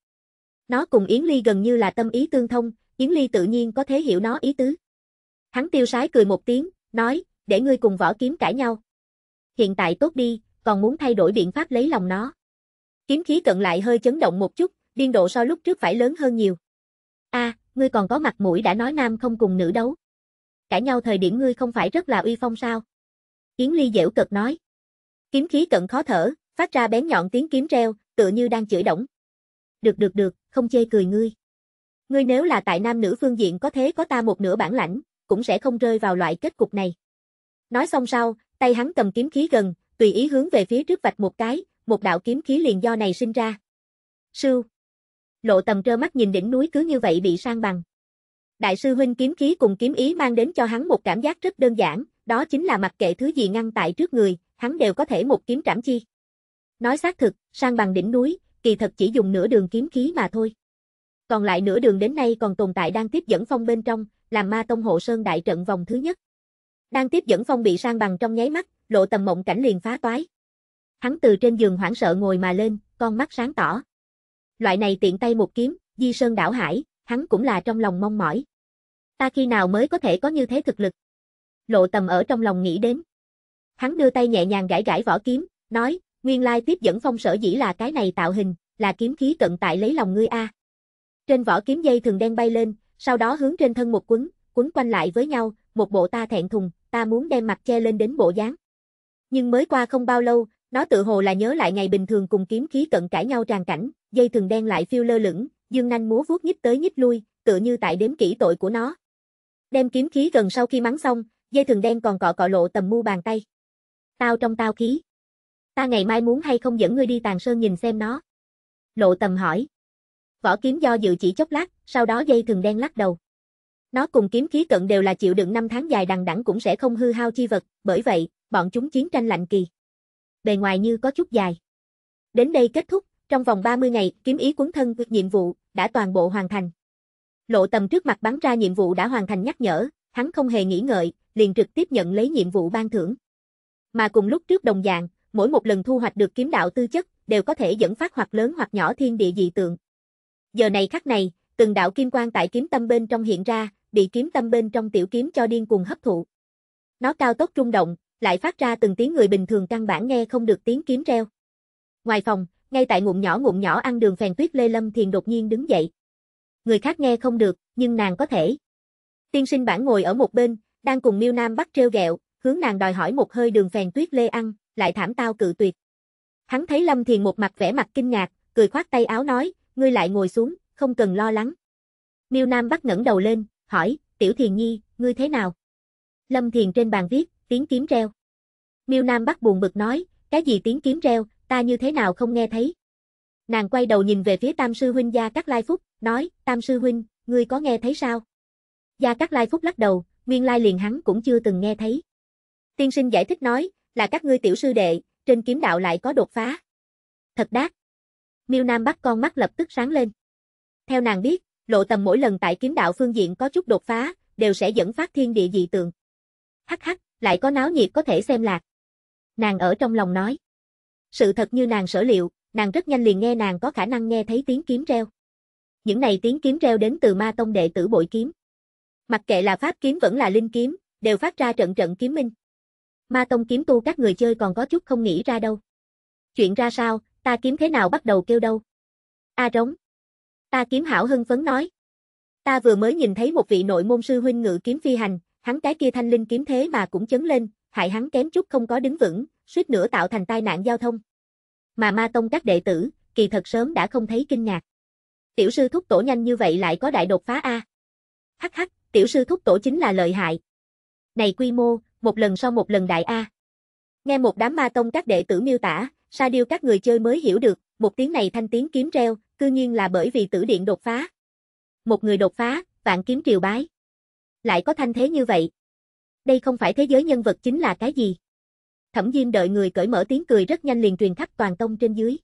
nó cùng Yến Ly gần như là tâm ý tương thông, Yến Ly tự nhiên có thể hiểu nó ý tứ. Hắn tiêu sái cười một tiếng, nói, để ngươi cùng võ kiếm cãi nhau. Hiện tại tốt đi, còn muốn thay đổi biện pháp lấy lòng nó. Kiếm khí cận lại hơi chấn động một chút, biên độ so lúc trước phải lớn hơn nhiều. A, à, ngươi còn có mặt mũi đã nói nam không cùng nữ đấu. Cãi nhau thời điểm ngươi không phải rất là uy phong sao? Yến Ly dễu cực nói. Kiếm khí cận khó thở, phát ra bén nhọn tiếng kiếm treo, tựa như đang chửi động được được được, không chê cười ngươi. Ngươi nếu là tại nam nữ phương diện có thế có ta một nửa bản lãnh, cũng sẽ không rơi vào loại kết cục này. Nói xong sau, tay hắn cầm kiếm khí gần, tùy ý hướng về phía trước vạch một cái, một đạo kiếm khí liền do này sinh ra. Sư Lộ tầm trơ mắt nhìn đỉnh núi cứ như vậy bị sang bằng. Đại sư huynh kiếm khí cùng kiếm ý mang đến cho hắn một cảm giác rất đơn giản, đó chính là mặc kệ thứ gì ngăn tại trước người, hắn đều có thể một kiếm trảm chi. Nói xác thực, sang bằng đỉnh núi, kỳ thật chỉ dùng nửa đường kiếm khí mà thôi. Còn lại nửa đường đến nay còn tồn tại đang tiếp dẫn phong bên trong, làm ma tông hộ sơn đại trận vòng thứ nhất. Đang tiếp dẫn phong bị sang bằng trong nháy mắt, lộ tầm mộng cảnh liền phá toái. Hắn từ trên giường hoảng sợ ngồi mà lên, con mắt sáng tỏ. Loại này tiện tay một kiếm, di sơn đảo hải, hắn cũng là trong lòng mong mỏi. Ta khi nào mới có thể có như thế thực lực? Lộ tầm ở trong lòng nghĩ đến. Hắn đưa tay nhẹ nhàng gãi gãi vỏ kiếm, nói, Nguyên lai tiếp dẫn phong sở dĩ là cái này tạo hình, là kiếm khí cận tại lấy lòng ngươi a. Trên vỏ kiếm dây thường đen bay lên, sau đó hướng trên thân một quấn, quấn quanh lại với nhau, một bộ ta thẹn thùng, ta muốn đem mặt che lên đến bộ dáng. Nhưng mới qua không bao lâu, nó tự hồ là nhớ lại ngày bình thường cùng kiếm khí cận cãi nhau tràn cảnh, dây thường đen lại phiêu lơ lửng, dương nanh múa vuốt nhích tới nhích lui, tựa như tại đếm kỹ tội của nó. Đem kiếm khí gần sau khi mắng xong, dây thường đen còn cọ cọ lộ tầm mu bàn tay. Tao trong tao khí ta ngày mai muốn hay không dẫn ngươi đi tàn sơn nhìn xem nó. Lộ tầm hỏi. Võ kiếm do dự chỉ chốc lát, sau đó dây thường đen lắc đầu. Nó cùng kiếm khí cận đều là chịu đựng năm tháng dài đằng đẵng cũng sẽ không hư hao chi vật, bởi vậy, bọn chúng chiến tranh lạnh kỳ. Bề ngoài như có chút dài. Đến đây kết thúc, trong vòng 30 ngày, kiếm ý cuốn thân vượt nhiệm vụ, đã toàn bộ hoàn thành. Lộ tầm trước mặt bắn ra nhiệm vụ đã hoàn thành nhắc nhở, hắn không hề nghĩ ngợi, liền trực tiếp nhận lấy nhiệm vụ ban thưởng. Mà cùng lúc trước đồng dạng, mỗi một lần thu hoạch được kiếm đạo tư chất, đều có thể dẫn phát hoặc lớn hoặc nhỏ thiên địa dị tượng. Giờ này khắc này, từng đạo kim quang tại kiếm tâm bên trong hiện ra, bị kiếm tâm bên trong tiểu kiếm cho điên cuồng hấp thụ. Nó cao tốc trung động, lại phát ra từng tiếng người bình thường căn bản nghe không được tiếng kiếm reo. Ngoài phòng, ngay tại ngụm nhỏ ngụm nhỏ ăn đường phèn tuyết Lê Lâm Thiền đột nhiên đứng dậy. Người khác nghe không được, nhưng nàng có thể. Tiên sinh bản ngồi ở một bên, đang cùng Miêu Nam bắt treo gẹo, hướng nàng đòi hỏi một hơi đường phèn tuyết Lê ăn, lại thảm tao cự tuyệt. Hắn thấy Lâm Thiền một mặt vẻ mặt kinh ngạc, cười khoát tay áo nói, ngươi lại ngồi xuống, không cần lo lắng. Miêu Nam bắt ngẩng đầu lên, hỏi, Tiểu Thiền Nhi, ngươi thế nào? Lâm Thiền trên bàn viết, tiếng kiếm reo. Miêu Nam bắt buồn bực nói, cái gì tiếng kiếm reo, ta như thế nào không nghe thấy. Nàng quay đầu nhìn về phía Tam Sư Huynh Gia Cát Lai Phúc, nói, Tam Sư Huynh, ngươi có nghe thấy sao? Gia Cát Lai Phúc lắc đầu, nguyên lai liền hắn cũng chưa từng nghe thấy. Tiên sinh giải thích nói, là các ngươi tiểu sư đệ, trên kiếm đạo lại có đột phá. Thật đát. Miêu Nam bắt con mắt lập tức sáng lên. Theo nàng biết, lộ tầm mỗi lần tại kiếm đạo phương diện có chút đột phá, đều sẽ dẫn phát thiên địa dị tượng. Hắc hắc, lại có náo nhiệt có thể xem lạc. Nàng ở trong lòng nói. Sự thật như nàng sở liệu, nàng rất nhanh liền nghe nàng có khả năng nghe thấy tiếng kiếm reo. Những này tiếng kiếm reo đến từ ma tông đệ tử bội kiếm. Mặc kệ là pháp kiếm vẫn là linh kiếm, đều phát ra trận trận kiếm minh. Ma tông kiếm tu các người chơi còn có chút không nghĩ ra đâu. Chuyện ra sao, ta kiếm thế nào bắt đầu kêu đâu? A rống. Ta kiếm hảo hưng phấn nói. Ta vừa mới nhìn thấy một vị nội môn sư huynh ngự kiếm phi hành, hắn cái kia thanh linh kiếm thế mà cũng chấn lên, hại hắn kém chút không có đứng vững, suýt nữa tạo thành tai nạn giao thông. Mà ma tông các đệ tử, kỳ thật sớm đã không thấy kinh ngạc. Tiểu sư thúc tổ nhanh như vậy lại có đại đột phá A. Hắc hắc, tiểu sư thúc tổ chính là lợi hại. Này quy mô, một lần sau một lần đại A. Nghe một đám ma tông các đệ tử miêu tả, sa điêu các người chơi mới hiểu được, một tiếng này thanh tiếng kiếm reo, cư nhiên là bởi vì tử điện đột phá. Một người đột phá, vạn kiếm triều bái. Lại có thanh thế như vậy. Đây không phải thế giới nhân vật chính là cái gì. Thẩm Diêm đợi người cởi mở tiếng cười rất nhanh liền truyền khắp toàn tông trên dưới.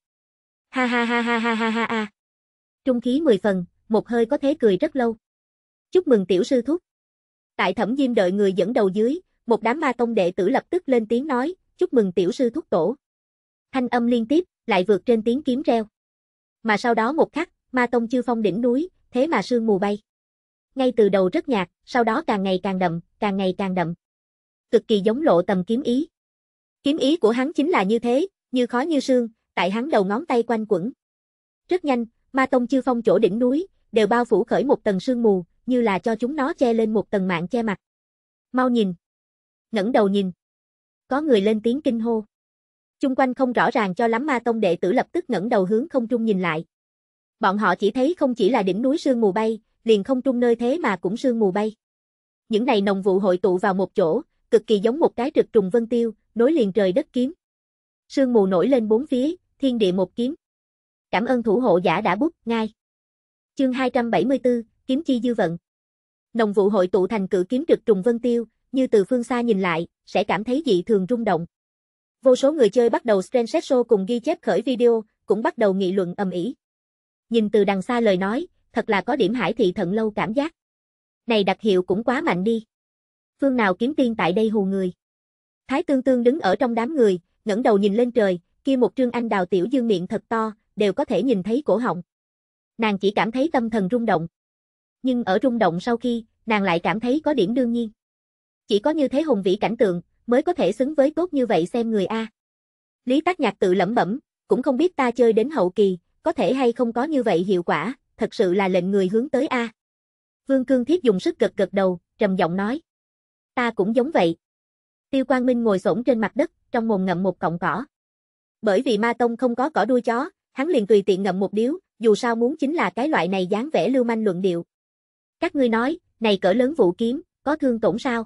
Ha ha ha ha ha ha ha ha. Trung khí mười phần, một hơi có thế cười rất lâu. Chúc mừng tiểu sư thúc. Tại Thẩm Diêm đợi người dẫn đầu dưới, một đám ma tông đệ tử lập tức lên tiếng nói, chúc mừng tiểu sư thúc tổ. Thanh âm liên tiếp, lại vượt trên tiếng kiếm reo. Mà sau đó một khắc, ma tông chư phong đỉnh núi, thế mà sương mù bay. Ngay từ đầu rất nhạt, sau đó càng ngày càng đậm, càng ngày càng đậm. Cực kỳ giống lộ tầm kiếm ý. Kiếm ý của hắn chính là như thế, như khói như sương, tại hắn đầu ngón tay quanh quẩn. Rất nhanh, ma tông chư phong chỗ đỉnh núi, đều bao phủ khởi một tầng sương mù, như là cho chúng nó che lên một tầng mạng che mặt. Mau nhìn ngẩng đầu nhìn. Có người lên tiếng kinh hô. Chung quanh không rõ ràng cho lắm ma tông đệ tử lập tức ngẩng đầu hướng không trung nhìn lại. Bọn họ chỉ thấy không chỉ là đỉnh núi sương mù bay, liền không trung nơi thế mà cũng sương mù bay. Những này nồng vụ hội tụ vào một chỗ, cực kỳ giống một cái trực trùng vân tiêu, nối liền trời đất kiếm. Sương mù nổi lên bốn phía, thiên địa một kiếm. Cảm ơn thủ hộ giả đã bút, ngay. Chương 274, kiếm chi dư vận. Nồng vụ hội tụ thành cự kiếm trực trùng vân tiêu, như từ phương xa nhìn lại, sẽ cảm thấy dị thường rung động. Vô số người chơi bắt đầu screenshot show cùng ghi chép khởi video, cũng bắt đầu nghị luận ầm ĩ. Nhìn từ đằng xa lời nói, thật là có điểm hải thị thận lâu cảm giác. Này đặc hiệu cũng quá mạnh đi. Phương nào kiếm tiên tại đây hù người. Thái Tương Tương đứng ở trong đám người, ngẩng đầu nhìn lên trời, kia một trương anh đào tiểu dương miệng thật to, đều có thể nhìn thấy cổ họng. Nàng chỉ cảm thấy tâm thần rung động. Nhưng ở rung động sau khi, nàng lại cảm thấy có điểm đương nhiên. Chỉ có như thế hùng vĩ cảnh tượng, mới có thể xứng với tốt như vậy xem người A. Lý Tác Nhạc tự lẩm bẩm, cũng không biết ta chơi đến hậu kỳ, có thể hay không có như vậy hiệu quả, thật sự là lệnh người hướng tới A. Vương Cương Thiết dùng sức gật gật đầu, trầm giọng nói. Ta cũng giống vậy. Tiêu Quang Minh ngồi xổm trên mặt đất, trong mồm ngậm một cọng cỏ. Bởi vì ma tông không có cỏ đuôi chó, hắn liền tùy tiện ngậm một điếu, dù sao muốn chính là cái loại này dáng vẻ lưu manh luận điệu. Các ngươi nói, này cỡ lớn vũ kiếm, có thương tổn sao?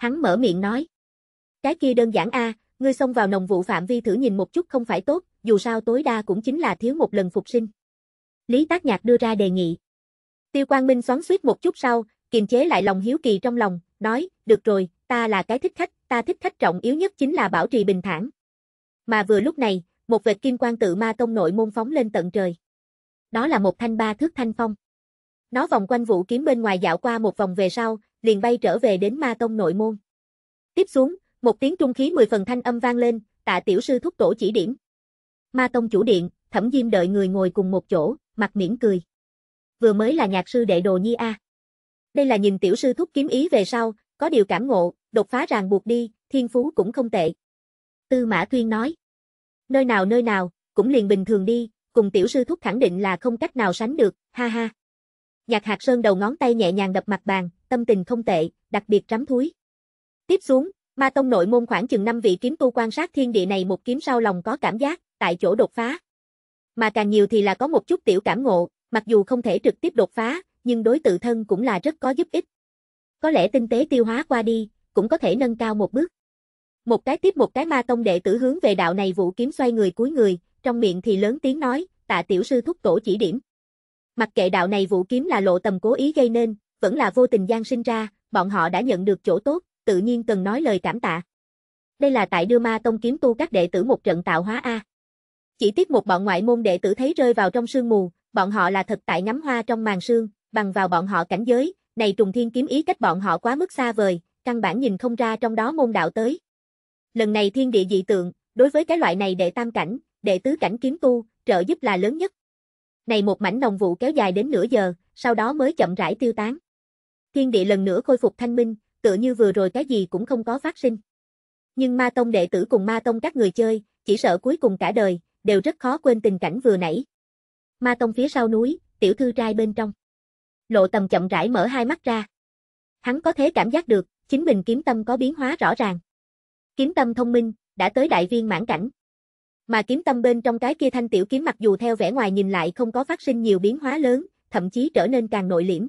Hắn mở miệng nói. Cái kia đơn giản a, à, ngươi xông vào nồng vụ phạm vi thử nhìn một chút không phải tốt, dù sao tối đa cũng chính là thiếu một lần phục sinh. Lý Tác Nhạc đưa ra đề nghị. Tiêu Quang Minh xoắn xuýt một chút sau, kiềm chế lại lòng hiếu kỳ trong lòng, nói, được rồi, ta là cái thích khách, ta thích khách trọng yếu nhất chính là bảo trì bình thản. Mà vừa lúc này, một vệt kim quang tự ma tông nội môn phóng lên tận trời. Đó là một thanh ba thước thanh phong. Nó vòng quanh vũ kiếm bên ngoài dạo qua một vòng về sau, liền bay trở về đến ma tông nội môn. Tiếp xuống, một tiếng trung khí mười phần thanh âm vang lên, tạ tiểu sư thúc tổ chỉ điểm. Ma tông chủ điện, thẩm diêm đợi người ngồi cùng một chỗ, mặt mỉm cười. Vừa mới là nhạc sư đệ đồ nhi A. Đây là nhìn tiểu sư thúc kiếm ý về sau, có điều cảm ngộ, đột phá ràng buộc đi, thiên phú cũng không tệ. Tư Mã Thuyên nói. Nơi nào nơi nào, cũng liền bình thường đi, cùng tiểu sư thúc khẳng định là không cách nào sánh được, ha ha. Nhạc hạt sơn đầu ngón tay nhẹ nhàng đập mặt bàn, tâm tình không tệ, đặc biệt rắm thúi. Tiếp xuống, Ma Tông nội môn khoảng chừng 5 vị kiếm tu quan sát thiên địa này một kiếm sau lòng có cảm giác, tại chỗ đột phá. Mà càng nhiều thì là có một chút tiểu cảm ngộ, mặc dù không thể trực tiếp đột phá, nhưng đối tự thân cũng là rất có giúp ích. Có lẽ tinh tế tiêu hóa qua đi, cũng có thể nâng cao một bước. Một cái tiếp một cái ma tông đệ tử hướng về đạo này vũ kiếm xoay người cuối người, trong miệng thì lớn tiếng nói, tạ tiểu sư thúc tổ chỉ điểm. Mặc kệ đạo này vũ kiếm là lộ tầm cố ý gây nên, vẫn là vô tình gian sinh ra, bọn họ đã nhận được chỗ tốt, tự nhiên cần nói lời cảm tạ. Đây là tại đưa ma tông kiếm tu các đệ tử một trận tạo hóa A. Chỉ tiếc một bọn ngoại môn đệ tử thấy rơi vào trong sương mù, bọn họ là thật tại ngắm hoa trong màn sương, bằng vào bọn họ cảnh giới, này trùng thiên kiếm ý cách bọn họ quá mức xa vời, căn bản nhìn không ra trong đó môn đạo tới. Lần này thiên địa dị tượng, đối với cái loại này đệ tam cảnh, đệ tứ cảnh kiếm tu, trợ giúp là lớn nhất. Này một mảnh đồng vụ kéo dài đến nửa giờ, sau đó mới chậm rãi tiêu tán. Thiên địa lần nữa khôi phục thanh minh, tựa như vừa rồi cái gì cũng không có phát sinh. Nhưng ma tông đệ tử cùng ma tông các người chơi, chỉ sợ cuối cùng cả đời, đều rất khó quên tình cảnh vừa nãy. Ma tông phía sau núi, tiểu thư trai bên trong. Lộ tầm chậm rãi mở hai mắt ra. Hắn có thể cảm giác được, chính mình kiếm tâm có biến hóa rõ ràng. Kiếm tâm thông minh, đã tới đại viên mãn cảnh. Mà kiếm tâm bên trong cái kia thanh tiểu kiếm mặc dù theo vẻ ngoài nhìn lại không có phát sinh nhiều biến hóa lớn, thậm chí trở nên càng nội liễm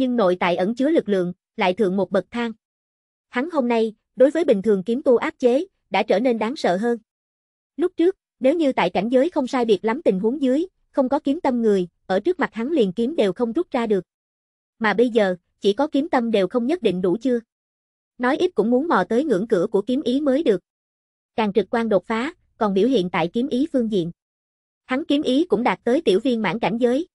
nhưng nội tại ẩn chứa lực lượng, lại thượng một bậc thang. Hắn hôm nay, đối với bình thường kiếm tu áp chế, đã trở nên đáng sợ hơn. Lúc trước, nếu như tại cảnh giới không sai biệt lắm tình huống dưới, không có kiếm tâm người, ở trước mặt hắn liền kiếm đều không rút ra được. Mà bây giờ, chỉ có kiếm tâm đều không nhất định đủ chưa. Nói ít cũng muốn mò tới ngưỡng cửa của kiếm ý mới được. Càng trực quan đột phá, còn biểu hiện tại kiếm ý phương diện. Hắn kiếm ý cũng đạt tới tiểu viên mãn cảnh giới.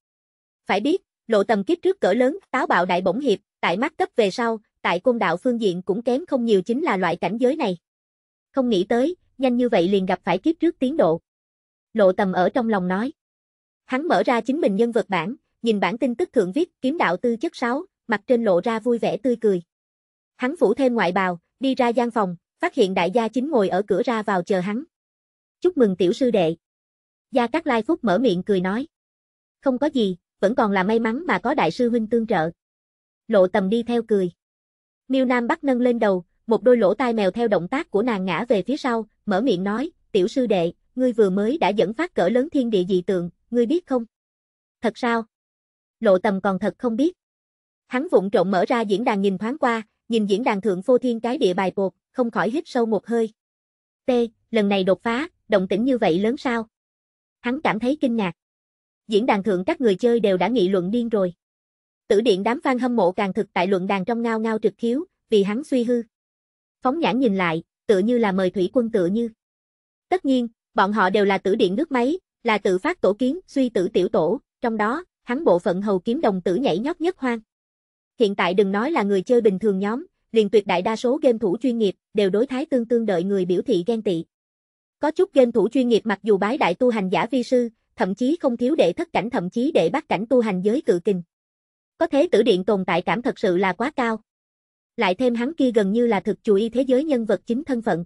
Phải biết, lộ tầm kiếp trước cỡ lớn, táo bạo đại bổng hiệp, tại mắt cấp về sau, tại côn đạo phương diện cũng kém không nhiều chính là loại cảnh giới này. Không nghĩ tới, nhanh như vậy liền gặp phải kiếp trước tiến độ. Lộ tầm ở trong lòng nói. Hắn mở ra chính mình nhân vật bản, nhìn bản tin tức thượng viết kiếm đạo tư chất 6, mặt trên lộ ra vui vẻ tươi cười. Hắn phủ thêm ngoại bào, đi ra gian phòng, phát hiện đại gia chính ngồi ở cửa ra vào chờ hắn. Chúc mừng tiểu sư đệ. Gia Cát Lai Phúc mở miệng cười nói. Không có gì, vẫn còn là may mắn mà có đại sư huynh tương trợ. Lộ Tầm đi theo cười. Miêu Nam bắt nâng lên đầu, một đôi lỗ tai mèo theo động tác của nàng ngã về phía sau, mở miệng nói, "Tiểu sư đệ, ngươi vừa mới đã dẫn phát cỡ lớn thiên địa dị tượng, ngươi biết không?" "Thật sao?" Lộ Tầm còn thật không biết. Hắn vụng trộn mở ra diễn đàn nhìn thoáng qua, nhìn diễn đàn thượng phô thiên cái địa bài bột, không khỏi hít sâu một hơi. T, lần này đột phá, động tĩnh như vậy lớn sao? Hắn cảm thấy kinh ngạc diễn đàn thượng các người chơi đều đã nghị luận điên rồi. Tử điện đám fan hâm mộ càng thực tại luận đàn trong ngao ngao trực khiếu, vì hắn suy hư. Phóng nhãn nhìn lại, tựa như là mời thủy quân tựa như. Tất nhiên, bọn họ đều là tử điện nước máy, là tự phát tổ kiến, suy tử tiểu tổ, trong đó, hắn bộ phận hầu kiếm đồng tử nhảy nhót nhất hoang. Hiện tại đừng nói là người chơi bình thường nhóm, liền tuyệt đại đa số game thủ chuyên nghiệp đều đối thái tương tương đợi người biểu thị ghen tị. Có chút game thủ chuyên nghiệp mặc dù bái đại tu hành giả vi sư, thậm chí không thiếu đệ thất cảnh thậm chí đệ bát cảnh tu hành giới cự kình. Có thế tử điện tồn tại cảm thật sự là quá cao. Lại thêm hắn kia gần như là thực chủ y thế giới nhân vật chính thân phận.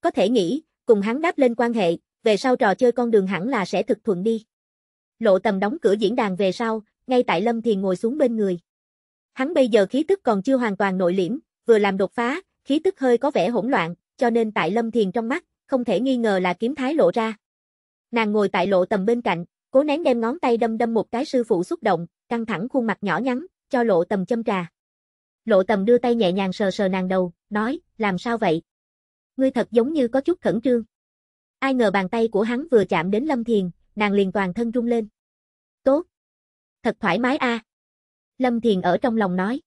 Có thể nghĩ, cùng hắn đáp lên quan hệ, về sau trò chơi con đường hẳn là sẽ thực thuận đi. Lộ tầm đóng cửa diễn đàn về sau, ngay tại Lâm Thiền ngồi xuống bên người. Hắn bây giờ khí tức còn chưa hoàn toàn nội liễm, vừa làm đột phá, khí tức hơi có vẻ hỗn loạn, cho nên tại Lâm Thiền trong mắt, không thể nghi ngờ là kiếm thái lộ ra. Nàng ngồi tại lộ tầm bên cạnh, cố nén đem ngón tay đâm đâm một cái sư phụ xúc động, căng thẳng khuôn mặt nhỏ nhắn, cho lộ tầm châm trà. Lộ tầm đưa tay nhẹ nhàng sờ sờ nàng đầu, nói, làm sao vậy? Ngươi thật giống như có chút khẩn trương. Ai ngờ bàn tay của hắn vừa chạm đến Lâm Thiền, nàng liền toàn thân rung lên. Tốt! Thật thoải mái a. Lâm Thiền ở trong lòng nói.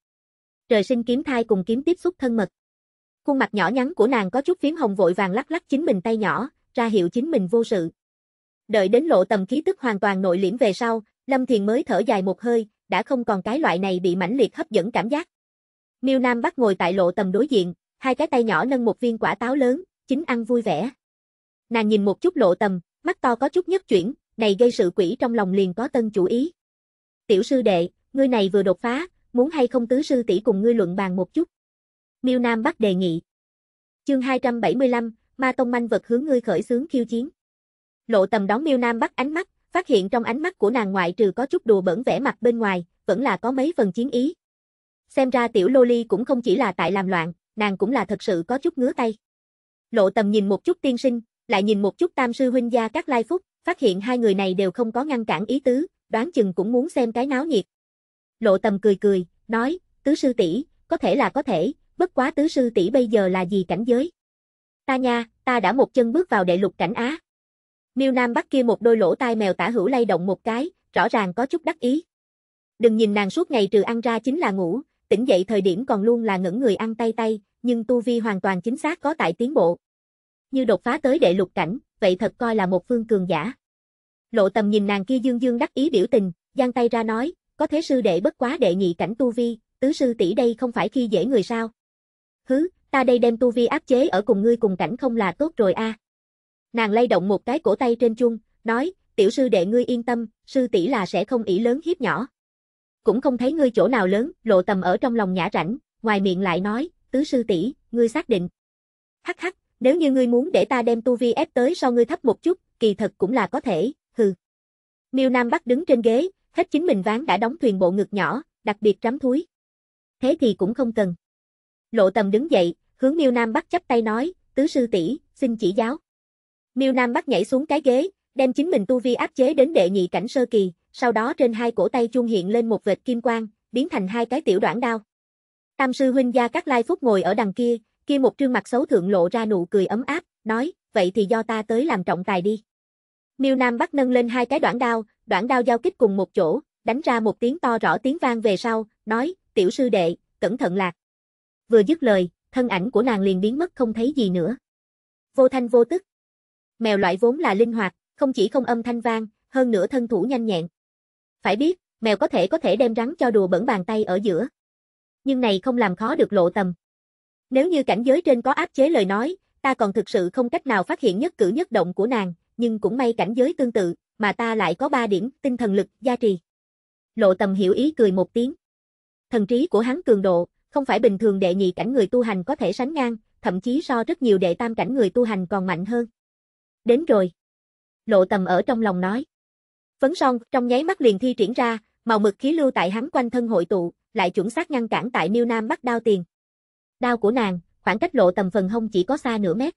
Trời sinh kiếm thai cùng kiếm tiếp xúc thân mật. Khuôn mặt nhỏ nhắn của nàng có chút phím hồng vội vàng lắc lắc chính mình tay nhỏ, ra hiệu chính mình vô sự. Đợi đến lộ tầm khí tức hoàn toàn nội liễm về sau, Lâm Thiền mới thở dài một hơi, đã không còn cái loại này bị mãnh liệt hấp dẫn cảm giác. Miêu Nam Bắc ngồi tại lộ tầm đối diện, hai cái tay nhỏ nâng một viên quả táo lớn, chính ăn vui vẻ. Nàng nhìn một chút lộ tầm, mắt to có chút nhất chuyển, này gây sự quỷ trong lòng liền có tân chủ ý. Tiểu sư đệ, ngươi này vừa đột phá, muốn hay không tứ sư tỷ cùng ngươi luận bàn một chút. Miêu Nam Bắc đề nghị. Chương 275, Ma Tông Manh vật hướng ngươi khởi xướng khiêu chiến. Lộ tầm đón miêu nam bắt ánh mắt, phát hiện trong ánh mắt của nàng ngoại trừ có chút đùa bẩn vẻ mặt bên ngoài, vẫn là có mấy phần chiến ý. Xem ra tiểu loli cũng không chỉ là tại làm loạn, nàng cũng là thật sự có chút ngứa tay. Lộ tầm nhìn một chút tiên sinh, lại nhìn một chút tam sư huynh gia các lai phúc, phát hiện hai người này đều không có ngăn cản ý tứ, đoán chừng cũng muốn xem cái náo nhiệt. Lộ tầm cười cười, nói, tứ sư tỷ có thể là có thể, bất quá tứ sư tỷ bây giờ là gì cảnh giới? Ta nha, ta đã một chân bước vào đệ lục cảnh Á. Miêu Nam bắt kia một đôi lỗ tai mèo tả hữu lay động một cái, rõ ràng có chút đắc ý. Đừng nhìn nàng suốt ngày trừ ăn ra chính là ngủ, tỉnh dậy thời điểm còn luôn là ngẩn người ăn tay tay, nhưng tu vi hoàn toàn chính xác có tại tiến bộ. Như đột phá tới đệ lục cảnh, vậy thật coi là một phương cường giả. Lộ tầm nhìn nàng kia dương dương đắc ý biểu tình, giang tay ra nói, có thế sư đệ bất quá đệ nhị cảnh tu vi, tứ sư tỷ đây không phải khi dễ người sao. Hứ, ta đây đem tu vi áp chế ở cùng ngươi cùng cảnh không là tốt rồi a. À. Nàng lay động một cái cổ tay trên chung, nói, tiểu sư đệ ngươi yên tâm, sư tỷ là sẽ không ỷ lớn hiếp nhỏ. Cũng không thấy ngươi chỗ nào lớn, lộ tầm ở trong lòng nhã rảnh, ngoài miệng lại nói, tứ sư tỷ, ngươi xác định. Hắc hắc, nếu như ngươi muốn để ta đem tu vi ép tới so ngươi thấp một chút, kỳ thật cũng là có thể, hừ. Miêu Nam Bắc đứng trên ghế, hết chính mình ván đã đóng thuyền bộ ngực nhỏ, đặc biệt trắm thúi. Thế thì cũng không cần. Lộ tầm đứng dậy, hướng Miêu Nam Bắc chắp tay nói, tứ sư tỷ, xin chỉ giáo. Miêu Nam bắt nhảy xuống cái ghế, đem chính mình tu vi áp chế đến đệ nhị cảnh sơ kỳ, sau đó trên hai cổ tay chung hiện lên một vệt kim quang, biến thành hai cái tiểu đoạn đao. Tam sư huynh gia các lai phúc ngồi ở đằng kia, kia một trương mặt xấu thượng lộ ra nụ cười ấm áp, nói, vậy thì do ta tới làm trọng tài đi. Miêu Nam bắt nâng lên hai cái đoạn đao, đoạn đao giao kích cùng một chỗ, đánh ra một tiếng to rõ tiếng vang về sau, nói, tiểu sư đệ, cẩn thận lạc. Vừa dứt lời, thân ảnh của nàng liền biến mất không thấy gì nữa. Vô thanh vô tức. Mèo loại vốn là linh hoạt, không chỉ không âm thanh vang, hơn nữa thân thủ nhanh nhẹn. Phải biết, mèo có thể có thể đem rắn cho đùa bẩn bàn tay ở giữa. Nhưng này không làm khó được lộ tầm. Nếu như cảnh giới trên có áp chế lời nói, ta còn thực sự không cách nào phát hiện nhất cử nhất động của nàng, nhưng cũng may cảnh giới tương tự, mà ta lại có ba điểm tinh thần lực gia trì. Lộ tầm hiểu ý cười một tiếng. Thần trí của hắn cường độ, không phải bình thường đệ nhị cảnh người tu hành có thể sánh ngang, thậm chí so rất nhiều đệ tam cảnh người tu hành còn mạnh hơn. Đến rồi. Lộ tầm ở trong lòng nói. Phấn son trong nháy mắt liền thi triển ra, màu mực khí lưu tại hắn quanh thân hội tụ, lại chuẩn xác ngăn cản tại miêu nam bắt đao tiền. Đao của nàng, khoảng cách lộ tầm phần hông chỉ có xa nửa mét.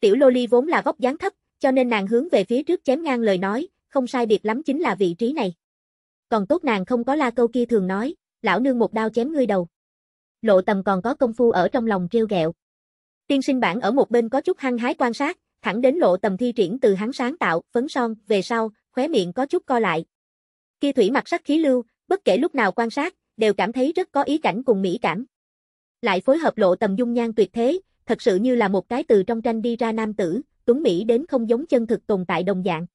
Tiểu lô ly vốn là vóc dáng thấp, cho nên nàng hướng về phía trước chém ngang lời nói, không sai biệt lắm chính là vị trí này. Còn tốt nàng không có la câu kia thường nói, lão nương một đao chém ngươi đầu. Lộ tầm còn có công phu ở trong lòng treo gẹo Tiên sinh bản ở một bên có chút hăng hái quan sát, thẳng đến lộ tầm thi triển từ hắn sáng tạo, phấn son, về sau, khóe miệng có chút co lại. Kia thủy mặt sắc khí lưu, bất kể lúc nào quan sát, đều cảm thấy rất có ý cảnh cùng mỹ cảm. Lại phối hợp lộ tầm dung nhan tuyệt thế, thật sự như là một cái từ trong tranh đi ra nam tử, tuấn mỹ đến không giống chân thực tồn tại đồng dạng.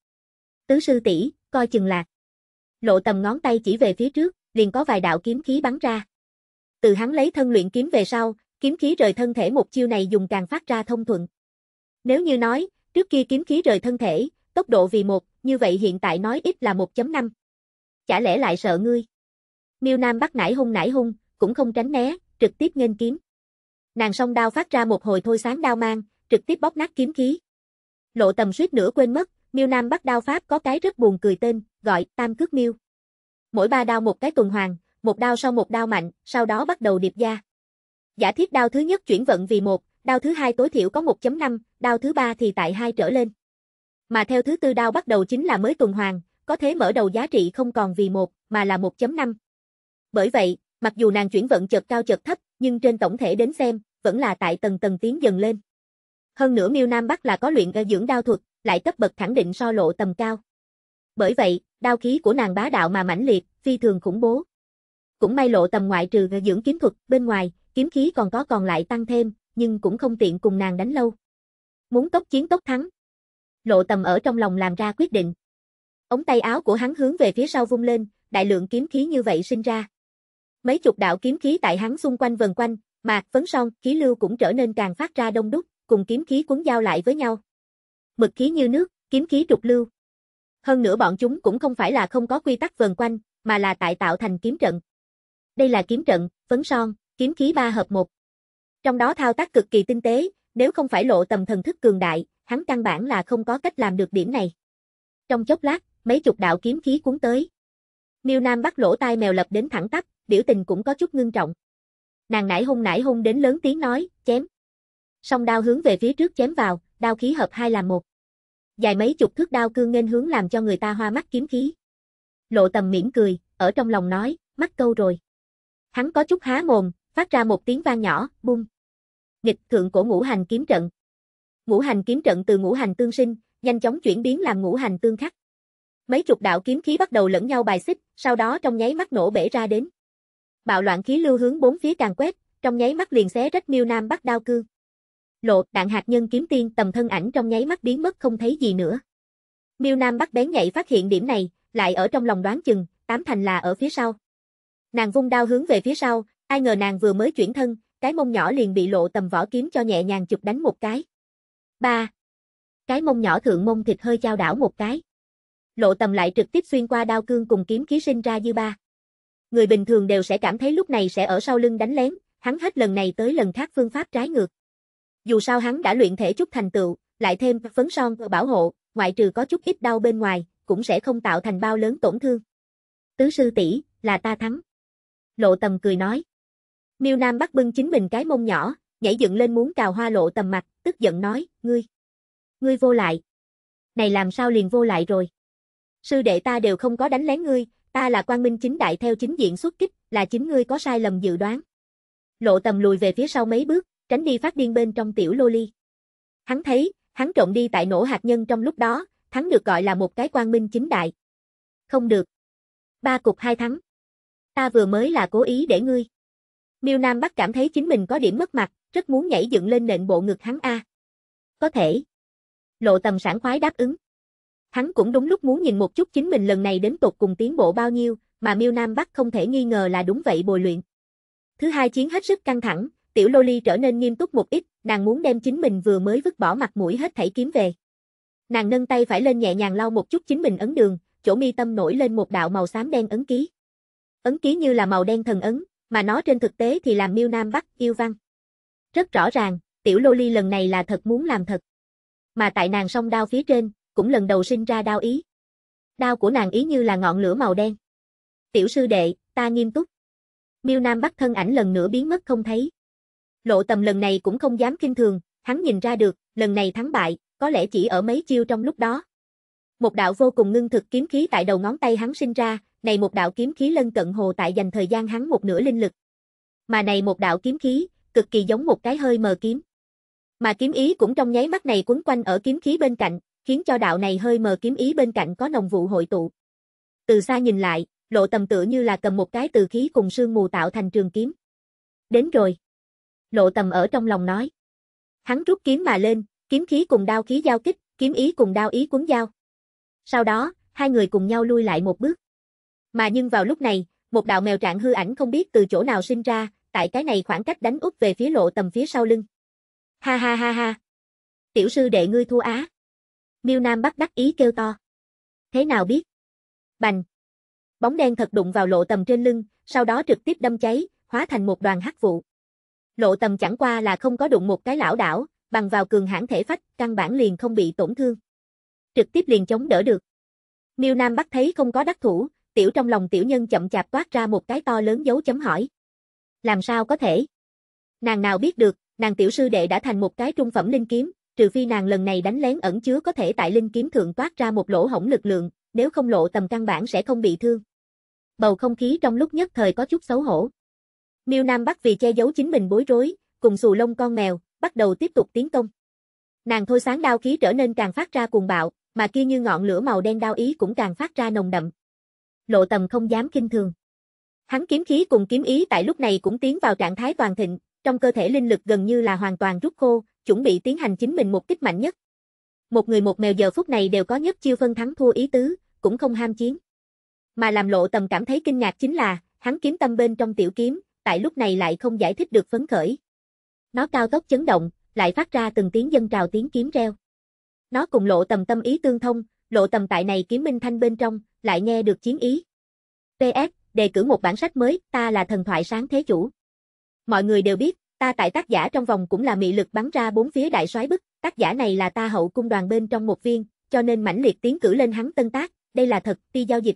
Tứ sư tỷ, coi chừng lạc. Lộ tầm ngón tay chỉ về phía trước, liền có vài đạo kiếm khí bắn ra. Từ hắn lấy thân luyện kiếm về sau, kiếm khí rời thân thể một chiêu này dùng càng phát ra thông thuận. Nếu như nói, trước kia kiếm khí rời thân thể, tốc độ vì một, như vậy hiện tại nói ít là 1.5. Chả lẽ lại sợ ngươi? Miêu Nam bắt nải hung nải hung, cũng không tránh né, trực tiếp nghênh kiếm. Nàng song đao phát ra một hồi thôi sáng đao mang, trực tiếp bóp nát kiếm khí. Lộ tầm suýt nữa quên mất, Miêu Nam bắt đao pháp có cái rất buồn cười tên, gọi Tam Cước Miêu. Mỗi ba đao một cái tuần hoàn, một đao sau một đao mạnh, sau đó bắt đầu điệp gia. Giả thiết đao thứ nhất chuyển vận vì một, đao thứ hai tối thiểu có 1.5, đao thứ ba thì tại 2 trở lên. Mà theo thứ tư đao bắt đầu chính là mới tuần hoàn, có thế mở đầu giá trị không còn vì một mà là 1.5. Bởi vậy, mặc dù nàng chuyển vận chợt cao chợt thấp, nhưng trên tổng thể đến xem, vẫn là tại tầng tầng tiến dần lên. Hơn nữa Miêu Nam Bắc là có luyện dưỡng đao thuật, lại cấp bậc khẳng định so lộ tầm cao. Bởi vậy, đao khí của nàng bá đạo mà mãnh liệt, phi thường khủng bố. Cũng may lộ tầm ngoại trừ dưỡng kiếm thuật, bên ngoài, kiếm khí còn có còn lại tăng thêm, nhưng cũng không tiện cùng nàng đánh lâu. Muốn tốc chiến tốc thắng. Lộ tầm ở trong lòng làm ra quyết định. Ống tay áo của hắn hướng về phía sau vung lên, đại lượng kiếm khí như vậy sinh ra. Mấy chục đạo kiếm khí tại hắn xung quanh vần quanh, mạc phấn son, khí lưu cũng trở nên càng phát ra đông đúc, cùng kiếm khí cuốn giao lại với nhau. Mực khí như nước, kiếm khí trục lưu. Hơn nữa bọn chúng cũng không phải là không có quy tắc vần quanh, mà là tại tạo thành kiếm trận. Đây là kiếm trận, phấn son, kiếm khí ba hợp một. Trong đó thao tác cực kỳ tinh tế, nếu không phải lộ tầm thần thức cường đại, hắn căn bản là không có cách làm được điểm này. Trong chốc lát, mấy chục đạo kiếm khí cuốn tới. Miêu Nam bắt lỗ tai mèo lập đến thẳng tắp, biểu tình cũng có chút ngưng trọng. Nàng nãy hung nãy hung đến lớn tiếng nói, chém. Song đao hướng về phía trước chém vào, đao khí hợp hai làm một. Dài mấy chục thước đao cương nên hướng làm cho người ta hoa mắt kiếm khí. Lộ tầm mỉm cười, ở trong lòng nói, mắc câu rồi. Hắn có chút há mồm, phát ra một tiếng vang nhỏ, bung. Nghịch thượng cổ ngũ hành kiếm trận. Ngũ hành kiếm trận từ ngũ hành tương sinh, nhanh chóng chuyển biến làm ngũ hành tương khắc. Mấy chục đạo kiếm khí bắt đầu lẫn nhau bài xích, sau đó trong nháy mắt nổ bể ra đến. Bạo loạn khí lưu hướng bốn phía càng quét, trong nháy mắt liền xé rách Miêu Nam Bắc đao cương. Lộ, đạn hạt nhân kiếm tiên tầm thân ảnh trong nháy mắt biến mất không thấy gì nữa. Miêu Nam Bắc bén nhạy phát hiện điểm này, lại ở trong lòng đoán chừng, tám thành là ở phía sau. Nàng vung đao hướng về phía sau, Ai ngờ nàng vừa mới chuyển thân, cái mông nhỏ liền bị lộ tầm vỏ kiếm cho nhẹ nhàng chụp đánh một cái. Ba. Cái mông nhỏ thượng mông thịt hơi chao đảo một cái. Lộ tầm lại trực tiếp xuyên qua đao cương cùng kiếm khí sinh ra dư ba. Người bình thường đều sẽ cảm thấy lúc này sẽ ở sau lưng đánh lén, hắn hết lần này tới lần khác phương pháp trái ngược. Dù sao hắn đã luyện thể chút thành tựu, lại thêm phấn son bảo hộ, ngoại trừ có chút ít đau bên ngoài, cũng sẽ không tạo thành bao lớn tổn thương. Tứ sư tỷ, là ta thắng. Lộ tầm cười nói. Miêu Nam bắt bưng chính mình cái mông nhỏ, nhảy dựng lên muốn cào hoa lộ tầm mặt, tức giận nói, ngươi, ngươi vô lại. Này làm sao liền vô lại rồi? Sư đệ ta đều không có đánh lén ngươi, ta là quan minh chính đại theo chính diện xuất kích, là chính ngươi có sai lầm dự đoán. Lộ tầm lùi về phía sau mấy bước, tránh đi phát điên bên trong tiểu lô ly. Hắn thấy, hắn trộn đi tại nổ hạt nhân trong lúc đó, thắng được gọi là một cái quan minh chính đại. Không được. Ba cục hai thắng. Ta vừa mới là cố ý để ngươi. Miêu Nam Bắc cảm thấy chính mình có điểm mất mặt, rất muốn nhảy dựng lên nền bộ ngực hắn A. Có thể. Lộ tầm sản khoái đáp ứng. Hắn cũng đúng lúc muốn nhìn một chút chính mình lần này đến tột cùng tiến bộ bao nhiêu, mà Miêu Nam Bắc không thể nghi ngờ là đúng vậy bồi luyện. Thứ hai chiến hết sức căng thẳng, tiểu Loli trở nên nghiêm túc một ít, nàng muốn đem chính mình vừa mới vứt bỏ mặt mũi hết thảy kiếm về. Nàng nâng tay phải lên nhẹ nhàng lau một chút chính mình ấn đường, chỗ mi tâm nổi lên một đạo màu xám đen ấn ký. Ấn ký như là màu đen thần ấn, mà nó trên thực tế thì làm miêu Nam Bắc yêu văn. Rất rõ ràng, tiểu lô ly lần này là thật muốn làm thật. Mà tại nàng song đao phía trên, cũng lần đầu sinh ra đao ý. Đao của nàng ý như là ngọn lửa màu đen. Tiểu sư đệ, ta nghiêm túc. Miêu Nam Bắc thân ảnh lần nữa biến mất không thấy. Lộ tầm lần này cũng không dám kinh thường, hắn nhìn ra được, lần này thắng bại, có lẽ chỉ ở mấy chiêu trong lúc đó. Một đạo vô cùng ngưng thực kiếm khí tại đầu ngón tay hắn sinh ra, này một đạo kiếm khí lân cận hồ tại dành thời gian hắn một nửa linh lực. Mà này một đạo kiếm khí, cực kỳ giống một cái hơi mờ kiếm. Mà kiếm ý cũng trong nháy mắt này quấn quanh ở kiếm khí bên cạnh, khiến cho đạo này hơi mờ kiếm ý bên cạnh có nồng vụ hội tụ. Từ xa nhìn lại, lộ tầm tựa như là cầm một cái từ khí cùng sương mù tạo thành trường kiếm. Đến rồi. Lộ tầm ở trong lòng nói. Hắn rút kiếm mà lên, kiếm khí cùng đao khí giao kích, kiếm ý cùng đao ý cuốn giao. Sau đó, hai người cùng nhau lui lại một bước. Mà nhưng vào lúc này, một đạo mèo trạng hư ảnh không biết từ chỗ nào sinh ra, tại cái này khoảng cách đánh úp về phía lộ tầm phía sau lưng. Ha ha ha ha. Tiểu sư đệ ngươi thua á. Miêu Nam bắt đắc ý kêu to. Thế nào biết? Bành. Bóng đen thật đụng vào lộ tầm trên lưng, sau đó trực tiếp đâm cháy, hóa thành một đoàn hắc vụ. Lộ tầm chẳng qua là không có đụng một cái lão đảo, bằng vào cường hãn thể phách, căn bản liền không bị tổn thương trực tiếp liền chống đỡ được. Miêu Nam bắt thấy không có đắc thủ, tiểu trong lòng tiểu nhân chậm chạp toát ra một cái to lớn dấu chấm hỏi. Làm sao có thể? Nàng nào biết được, nàng tiểu sư đệ đã thành một cái trung phẩm linh kiếm, trừ phi nàng lần này đánh lén ẩn chứa có thể tại linh kiếm thượng toát ra một lỗ hổng lực lượng, nếu không lộ tầm căn bản sẽ không bị thương. Bầu không khí trong lúc nhất thời có chút xấu hổ. Miêu Nam bắt vì che giấu chính mình bối rối, cùng xù lông con mèo, bắt đầu tiếp tục tiến công. Nàng thôi sáng đao khí trở nên càng phát ra cuồng bạo, mà kia như ngọn lửa màu đen đao ý cũng càng phát ra nồng đậm. Lộ tầm không dám kinh thường. Hắn kiếm khí cùng kiếm ý tại lúc này cũng tiến vào trạng thái toàn thịnh, trong cơ thể linh lực gần như là hoàn toàn rút khô, chuẩn bị tiến hành chính mình một kích mạnh nhất. Một người một mèo giờ phút này đều có nhất chiêu phân thắng thua ý tứ, cũng không ham chiến. Mà làm lộ tầm cảm thấy kinh ngạc chính là, hắn kiếm tâm bên trong tiểu kiếm, tại lúc này lại không giải thích được phấn khởi. Nó cao tốc chấn động, lại phát ra từng tiếng dân trào tiếng kiếm reo. Nó cùng lộ tầm tâm ý tương thông, lộ tầm tại này kiếm minh thanh bên trong, lại nghe được chiến ý. PS, đề cử một bản sách mới, ta là thần thoại sáng thế chủ. Mọi người đều biết, ta tại tác giả trong vòng cũng là mị lực bắn ra bốn phía đại soái bức, tác giả này là ta hậu cung đoàn bên trong một viên, cho nên mãnh liệt tiến cử lên hắn tân tác, đây là thật, ti giao dịch.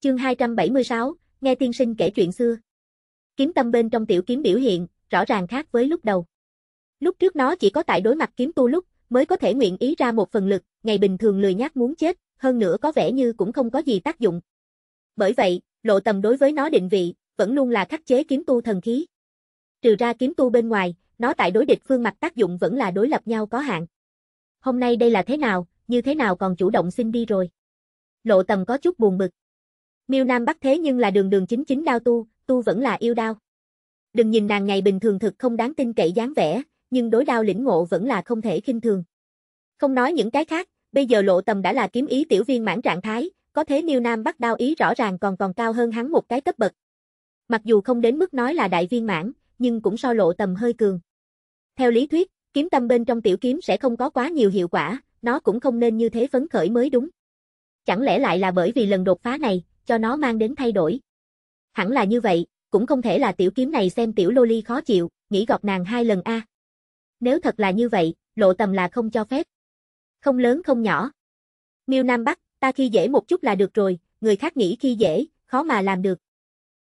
Chương 276, nghe tiên sinh kể chuyện xưa. Kiếm tâm bên trong tiểu kiếm biểu hiện, rõ ràng khác với lúc đầu. Lúc trước nó chỉ có tại đối mặt kiếm tu lúc, mới có thể nguyện ý ra một phần lực, ngày bình thường lười nhác muốn chết, hơn nữa có vẻ như cũng không có gì tác dụng. Bởi vậy, lộ tầm đối với nó định vị, vẫn luôn là khắc chế kiếm tu thần khí. Trừ ra kiếm tu bên ngoài, nó tại đối địch phương mặt tác dụng vẫn là đối lập nhau có hạn. Hôm nay đây là thế nào, như thế nào còn chủ động xin đi rồi. Lộ tầm có chút buồn bực. Miêu Nam bắt thế nhưng là đường đường chính chính đao tu, tu vẫn là yêu đao. Đừng nhìn nàng ngày bình thường thực không đáng tin cậy dáng vẻ, nhưng đối đao lĩnh ngộ vẫn là không thể khinh thường. Không nói những cái khác, bây giờ lộ tầm đã là kiếm ý tiểu viên mãn trạng thái, có thế Niêu Nam bắt đao ý rõ ràng còn còn cao hơn hắn một cái cấp bậc. Mặc dù không đến mức nói là đại viên mãn, nhưng cũng so lộ tầm hơi cường. Theo lý thuyết, kiếm tâm bên trong tiểu kiếm sẽ không có quá nhiều hiệu quả, nó cũng không nên như thế phấn khởi mới đúng. Chẳng lẽ lại là bởi vì lần đột phá này, cho nó mang đến thay đổi. Hẳn là như vậy, cũng không thể là tiểu kiếm này xem tiểu loli khó chịu, nghĩ gọt nàng hai lần a. À. Nếu thật là như vậy, lộ tầm là không cho phép. Không lớn không nhỏ. Miêu Nam Bắc, ta khi dễ một chút là được rồi, người khác nghĩ khi dễ, khó mà làm được.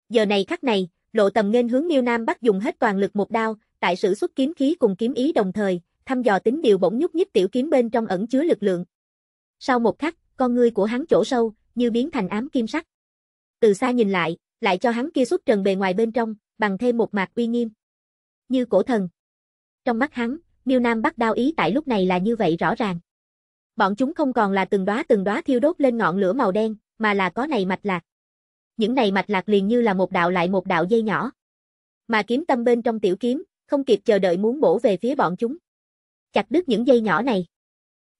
Giờ này khắc này, lộ tầm nên hướng Miêu Nam Bắc dùng hết toàn lực một đao, tại sử xuất kiếm khí cùng kiếm ý đồng thời, thăm dò tính điều bỗng nhúc nhích tiểu kiếm bên trong ẩn chứa lực lượng. Sau một khắc, con ngươi của hắn chỗ sâu, như biến thành ám kim sắc. Từ xa nhìn lại, lại cho hắn kia xuất trần bề ngoài bên trong, bằng thêm một mạc uy nghiêm. Như cổ thần. Trong mắt hắn, Miêu Nam bắt đao ý tại lúc này là như vậy rõ ràng. Bọn chúng không còn là từng đóa từng đóa thiêu đốt lên ngọn lửa màu đen, mà là có này mạch lạc. Những này mạch lạc liền như là một đạo lại một đạo dây nhỏ. Mà kiếm tâm bên trong tiểu kiếm, không kịp chờ đợi muốn bổ về phía bọn chúng. Chặt đứt những dây nhỏ này.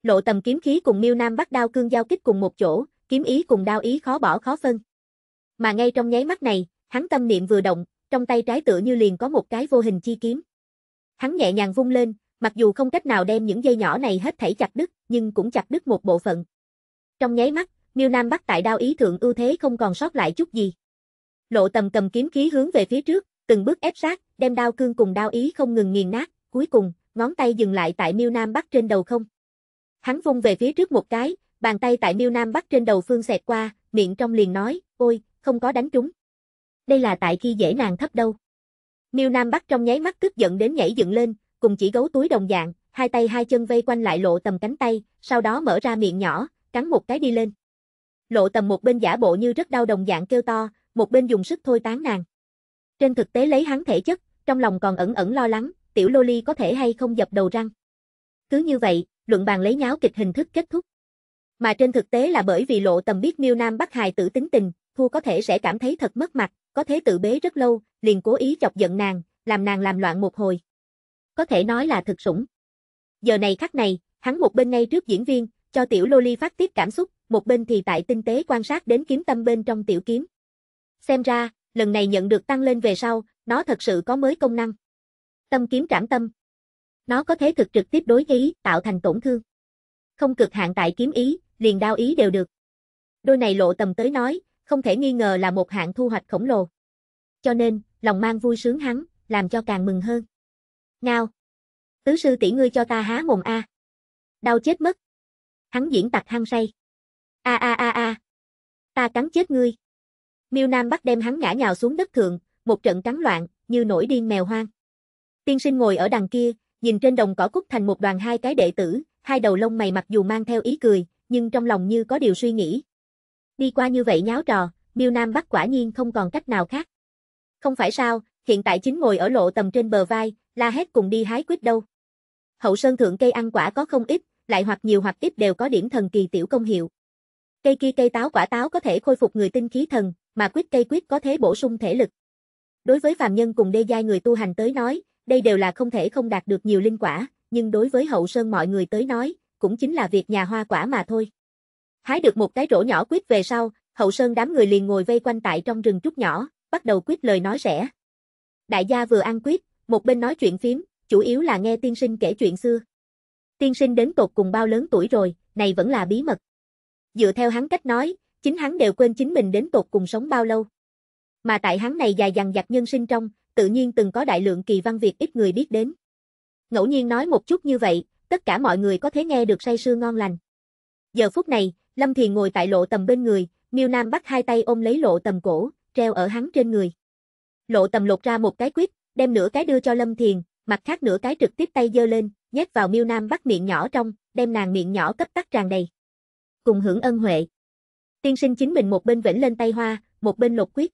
Lộ tầm kiếm khí cùng Miêu Nam bắt đao cương giao kích cùng một chỗ, kiếm ý cùng đao ý khó bỏ khó phân. Mà ngay trong nháy mắt này, hắn tâm niệm vừa động, trong tay trái tựa như liền có một cái vô hình chi kiếm. Hắn nhẹ nhàng vung lên, mặc dù không cách nào đem những dây nhỏ này hết thảy chặt đứt, nhưng cũng chặt đứt một bộ phận. Trong nháy mắt, Miêu Nam bắt tại đao ý thượng ưu thế không còn sót lại chút gì. Lộ Tầm cầm kiếm khí hướng về phía trước, từng bước ép sát, đem đao cương cùng đao ý không ngừng nghiền nát, cuối cùng, ngón tay dừng lại tại Miêu Nam bắt trên đầu không. Hắn vung về phía trước một cái, bàn tay tại Miêu Nam bắt trên đầu phương xẹt qua, miệng trong liền nói, "Ôi, không có đánh trúng." Đây là tại khi dễ nàng thấp đâu. Miêu Nam Bắc trong nháy mắt tức giận đến nhảy dựng lên, cùng chỉ gấu túi đồng dạng, hai tay hai chân vây quanh lại lộ tầm cánh tay, sau đó mở ra miệng nhỏ, cắn một cái đi lên. Lộ tầm một bên giả bộ như rất đau đồng dạng kêu to, một bên dùng sức thôi tán nàng. Trên thực tế lấy hắn thể chất, trong lòng còn ẩn ẩn lo lắng, tiểu loli có thể hay không dập đầu răng. Cứ như vậy, luận bàn lấy nháo kịch hình thức kết thúc. Mà trên thực tế là bởi vì lộ tầm biết miêu nam bắt hài tử tính tình, thua có thể sẽ cảm thấy thật mất mặt, có thế tự bế rất lâu, liền cố ý chọc giận nàng, làm nàng làm loạn một hồi. Có thể nói là thực sủng. Giờ này khắc này, hắn một bên ngay trước diễn viên, cho tiểu Loli phát tiết cảm xúc, một bên thì tại tinh tế quan sát đến kiếm tâm bên trong tiểu kiếm. Xem ra, lần này nhận được tăng lên về sau, nó thật sự có mới công năng. Tâm kiếm trảm tâm. Nó có thể thực trực tiếp đối ý, tạo thành tổn thương. Không cực hạn tại kiếm ý, liền đao ý đều được. Đôi này lộ tầm tới nói, không thể nghi ngờ là một hạng thu hoạch khổng lồ cho nên, lòng mang vui sướng hắn, làm cho càng mừng hơn. Ngao! Tứ sư tỷ ngươi cho ta há mồm a. Đau chết mất. Hắn diễn tặc hăng say. A a a a. Ta cắn chết ngươi. Miêu Nam bắt đem hắn ngã nhào xuống đất thượng, một trận cắn loạn, như nổi điên mèo hoang. Tiên sinh ngồi ở đằng kia, nhìn trên đồng cỏ cúc thành một đoàn hai cái đệ tử, hai đầu lông mày mặc dù mang theo ý cười, nhưng trong lòng như có điều suy nghĩ. Đi qua như vậy nháo trò, Miêu Nam bắt quả nhiên không còn cách nào khác. Không phải sao, hiện tại chính ngồi ở lộ tầm trên bờ vai, la hét cùng đi hái quýt đâu. Hậu sơn thượng cây ăn quả có không ít, lại hoặc nhiều hoặc ít đều có điểm thần kỳ tiểu công hiệu. Cây kia cây táo quả táo có thể khôi phục người tinh khí thần, mà quýt cây quýt có thế bổ sung thể lực. Đối với phàm nhân cùng đê giai người tu hành tới nói, đây đều là không thể không đạt được nhiều linh quả, nhưng đối với hậu sơn mọi người tới nói, cũng chính là việc nhà hoa quả mà thôi. Hái được một cái rổ nhỏ quýt về sau, hậu sơn đám người liền ngồi vây quanh tại trong rừng trúc nhỏ, bắt đầu quyết lời nói rẻ. Đại gia vừa ăn quyết, một bên nói chuyện phím, chủ yếu là nghe tiên sinh kể chuyện xưa. Tiên sinh đến tột cùng bao lớn tuổi rồi, này vẫn là bí mật. Dựa theo hắn cách nói, chính hắn đều quên chính mình đến tột cùng sống bao lâu. Mà tại hắn này dài dằng dặc nhân sinh trong, tự nhiên từng có đại lượng kỳ văn việc ít người biết đến. Ngẫu nhiên nói một chút như vậy, tất cả mọi người có thể nghe được say sưa ngon lành. Giờ phút này, Lâm Thiền ngồi tại lộ tầm bên người, Miêu Nam bắt hai tay ôm lấy lộ tầm cổ, treo ở hắn trên người. Lộ tầm lột ra một cái quyết, đem nửa cái đưa cho Lâm Thiền, mặt khác nửa cái trực tiếp tay giơ lên, nhét vào miêu nam bắt miệng nhỏ trong, đem nàng miệng nhỏ cấp tắc tràn đầy. Cùng hưởng ân huệ. Tiên sinh chính mình một bên vĩnh lên tay hoa, một bên lột quyết.